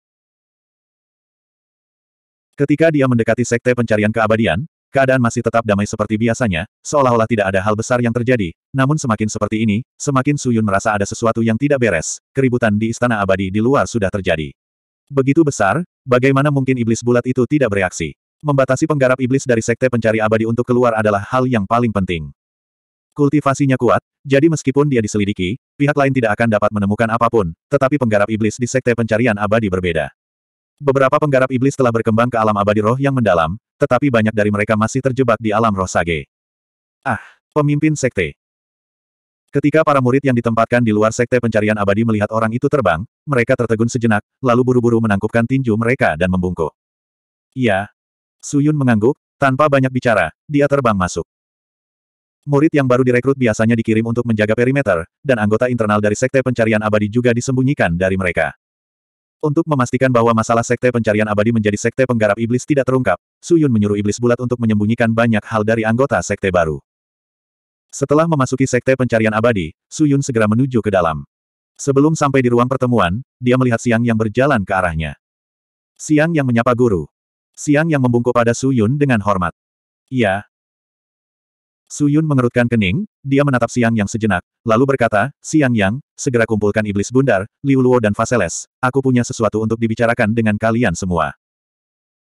Ketika dia mendekati sekte pencarian keabadian, keadaan masih tetap damai seperti biasanya, seolah-olah tidak ada hal besar yang terjadi, namun semakin seperti ini, semakin Suyun merasa ada sesuatu yang tidak beres, keributan di istana abadi di luar sudah terjadi. Begitu besar, bagaimana mungkin iblis bulat itu tidak bereaksi? Membatasi penggarap iblis dari sekte pencari abadi untuk keluar adalah hal yang paling penting. Kultivasinya kuat, jadi meskipun dia diselidiki, pihak lain tidak akan dapat menemukan apapun, tetapi penggarap iblis di sekte pencarian abadi berbeda. Beberapa penggarap iblis telah berkembang ke alam abadi roh yang mendalam, tetapi banyak dari mereka masih terjebak di alam roh sage. Ah, pemimpin sekte. Ketika para murid yang ditempatkan di luar sekte pencarian abadi melihat orang itu terbang, mereka tertegun sejenak, lalu buru-buru menangkupkan tinju mereka dan membungkuk. Iya. Suyun mengangguk, tanpa banyak bicara, dia terbang masuk. Murid yang baru direkrut biasanya dikirim untuk menjaga perimeter, dan anggota internal dari sekte pencarian abadi juga disembunyikan dari mereka. Untuk memastikan bahwa masalah sekte pencarian abadi menjadi sekte penggarap iblis tidak terungkap, Suyun menyuruh iblis bulat untuk menyembunyikan banyak hal dari anggota sekte baru. Setelah memasuki sekte pencarian abadi, Su Yun segera menuju ke dalam. Sebelum sampai di ruang pertemuan, dia melihat Siang yang berjalan ke arahnya. Siang yang menyapa guru. Siang yang membungkuk pada Su Yun dengan hormat. Iya. Yun mengerutkan kening, dia menatap Siang yang sejenak, lalu berkata, Siang yang, segera kumpulkan iblis bundar, Liu Luo dan Faseles, aku punya sesuatu untuk dibicarakan dengan kalian semua.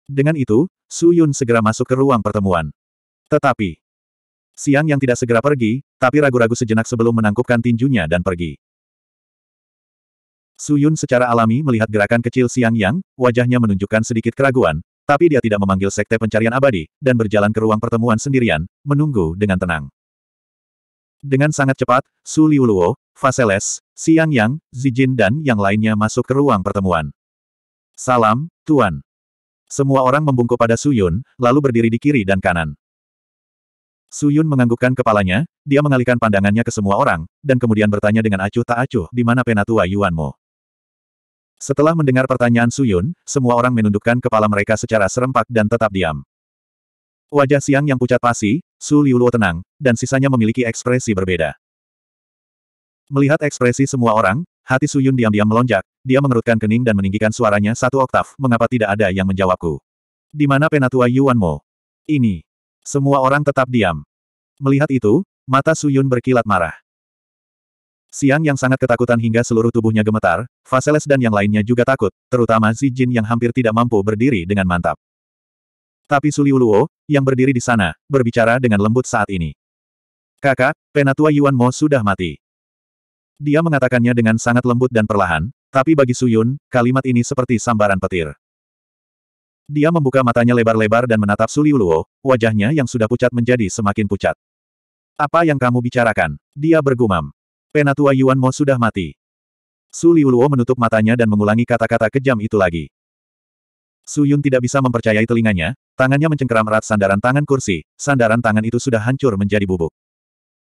Dengan itu, Su Yun segera masuk ke ruang pertemuan. Tetapi, Siang yang tidak segera pergi, tapi ragu-ragu sejenak sebelum menangkupkan tinjunya dan pergi. Suyun secara alami melihat gerakan kecil Siang Yang, wajahnya menunjukkan sedikit keraguan, tapi dia tidak memanggil sekte pencarian abadi, dan berjalan ke ruang pertemuan sendirian, menunggu dengan tenang. Dengan sangat cepat, Su Liuluo, Faseles, Siang Yang, Zijin dan yang lainnya masuk ke ruang pertemuan. Salam, Tuan. Semua orang membungkuk pada Suyun, lalu berdiri di kiri dan kanan. Su Yun menganggukkan kepalanya, dia mengalihkan pandangannya ke semua orang, dan kemudian bertanya dengan acuh tak acuh di mana penatua Yuanmu. Setelah mendengar pertanyaan Su Yun, semua orang menundukkan kepala mereka secara serempak dan tetap diam. Wajah siang yang pucat pasi, Su Liuluo tenang, dan sisanya memiliki ekspresi berbeda. Melihat ekspresi semua orang, hati Su Yun diam-diam melonjak, dia mengerutkan kening dan meninggikan suaranya satu oktav, mengapa tidak ada yang menjawabku? Di mana penatua Yuanmu? Ini, semua orang tetap diam. Melihat itu, mata Suyun berkilat marah. Siang yang sangat ketakutan hingga seluruh tubuhnya gemetar, Faseles dan yang lainnya juga takut, terutama Xi Jin yang hampir tidak mampu berdiri dengan mantap. Tapi Suliuluo, yang berdiri di sana, berbicara dengan lembut saat ini. Kakak, penatua Yuan Mo sudah mati. Dia mengatakannya dengan sangat lembut dan perlahan, tapi bagi Suyun, kalimat ini seperti sambaran petir. Dia membuka matanya lebar-lebar dan menatap Suliuluo, wajahnya yang sudah pucat menjadi semakin pucat. Apa yang kamu bicarakan? Dia bergumam. Penatua Yuan Mo sudah mati. Suliuluo menutup matanya dan mengulangi kata-kata kejam itu lagi. Suyun tidak bisa mempercayai telinganya, tangannya mencengkeram erat sandaran tangan kursi, sandaran tangan itu sudah hancur menjadi bubuk.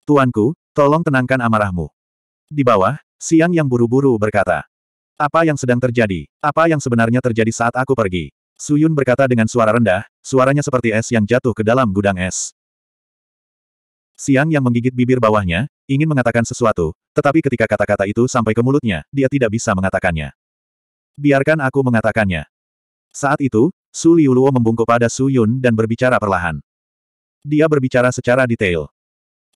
Tuanku, tolong tenangkan amarahmu. Di bawah, Siang yang buru-buru berkata. Apa yang sedang terjadi? Apa yang sebenarnya terjadi saat aku pergi? Suyun berkata dengan suara rendah, suaranya seperti es yang jatuh ke dalam gudang es. Siang yang menggigit bibir bawahnya, ingin mengatakan sesuatu, tetapi ketika kata-kata itu sampai ke mulutnya, dia tidak bisa mengatakannya. Biarkan aku mengatakannya. Saat itu, Su Liuluo membungkuk pada Su Yun dan berbicara perlahan. Dia berbicara secara detail.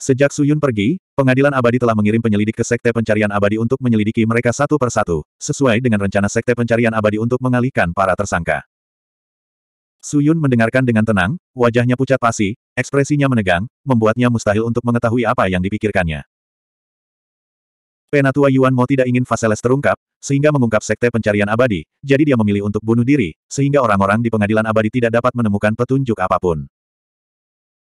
Sejak Su Yun pergi, pengadilan abadi telah mengirim penyelidik ke Sekte Pencarian Abadi untuk menyelidiki mereka satu per satu, sesuai dengan rencana Sekte Pencarian Abadi untuk mengalihkan para tersangka. Suyun mendengarkan dengan tenang, wajahnya pucat pasi, ekspresinya menegang, membuatnya mustahil untuk mengetahui apa yang dipikirkannya. Penatua Yuan Mo tidak ingin Faseles terungkap, sehingga mengungkap sekte pencarian abadi, jadi dia memilih untuk bunuh diri, sehingga orang-orang di pengadilan abadi tidak dapat menemukan petunjuk apapun.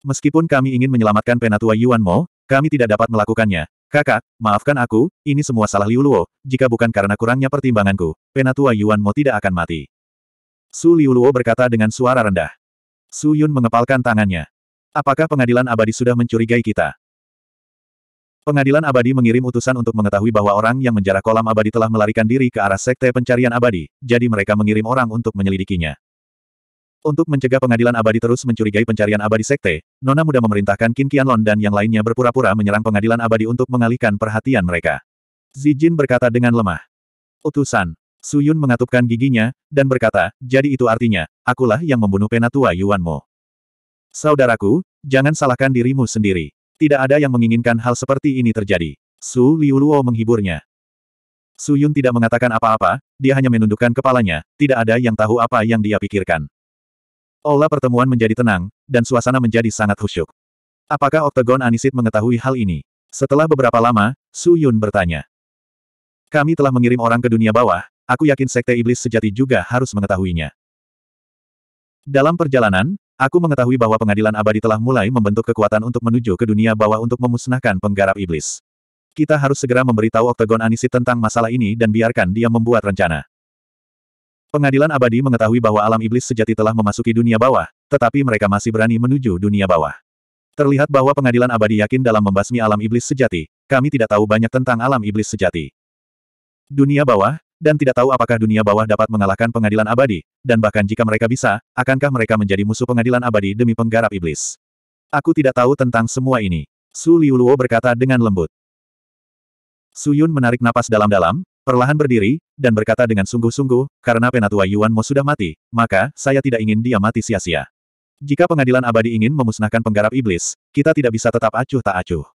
Meskipun kami ingin menyelamatkan Penatua Yuan Mo, kami tidak dapat melakukannya, Kakak, maafkan aku, ini semua salah Liu Luo, jika bukan karena kurangnya pertimbanganku, Penatua Yuan Mo tidak akan mati. Su Liuluo berkata dengan suara rendah. Su Yun mengepalkan tangannya. Apakah pengadilan abadi sudah mencurigai kita? Pengadilan abadi mengirim utusan untuk mengetahui bahwa orang yang menjarah kolam abadi telah melarikan diri ke arah sekte pencarian abadi, jadi mereka mengirim orang untuk menyelidikinya. Untuk mencegah pengadilan abadi terus mencurigai pencarian abadi sekte, Nona Muda memerintahkan Qin Qianlon dan yang lainnya berpura-pura menyerang pengadilan abadi untuk mengalihkan perhatian mereka. Zijin berkata dengan lemah. Utusan, Suyun mengatupkan giginya, dan berkata, jadi itu artinya, akulah yang membunuh penatua Yuanmo. Saudaraku, jangan salahkan dirimu sendiri. Tidak ada yang menginginkan hal seperti ini terjadi. Su Liuluo menghiburnya. Suyun tidak mengatakan apa-apa, dia hanya menundukkan kepalanya, tidak ada yang tahu apa yang dia pikirkan. Olah pertemuan menjadi tenang, dan suasana menjadi sangat khusyuk. Apakah Oktagon Anisit mengetahui hal ini? Setelah beberapa lama, Su Yun bertanya. Kami telah mengirim orang ke dunia bawah, aku yakin Sekte Iblis Sejati juga harus mengetahuinya. Dalam perjalanan, aku mengetahui bahwa pengadilan abadi telah mulai membentuk kekuatan untuk menuju ke dunia bawah untuk memusnahkan penggarap iblis. Kita harus segera memberitahu Oktagon Anisit tentang masalah ini dan biarkan dia membuat rencana. Pengadilan abadi mengetahui bahwa alam iblis sejati telah memasuki dunia bawah, tetapi mereka masih berani menuju dunia bawah. Terlihat bahwa pengadilan abadi yakin dalam membasmi alam iblis sejati, kami tidak tahu banyak tentang alam iblis sejati. Dunia bawah, dan tidak tahu apakah dunia bawah dapat mengalahkan pengadilan abadi, dan bahkan jika mereka bisa, akankah mereka menjadi musuh pengadilan abadi demi penggarap iblis. Aku tidak tahu tentang semua ini. Su Liuluo berkata dengan lembut. Su Yun menarik napas dalam-dalam, perlahan berdiri, dan berkata dengan sungguh-sungguh, karena penatua Yuan Mo sudah mati, maka, saya tidak ingin dia mati sia-sia. Jika pengadilan abadi ingin memusnahkan penggarap iblis, kita tidak bisa tetap acuh tak acuh.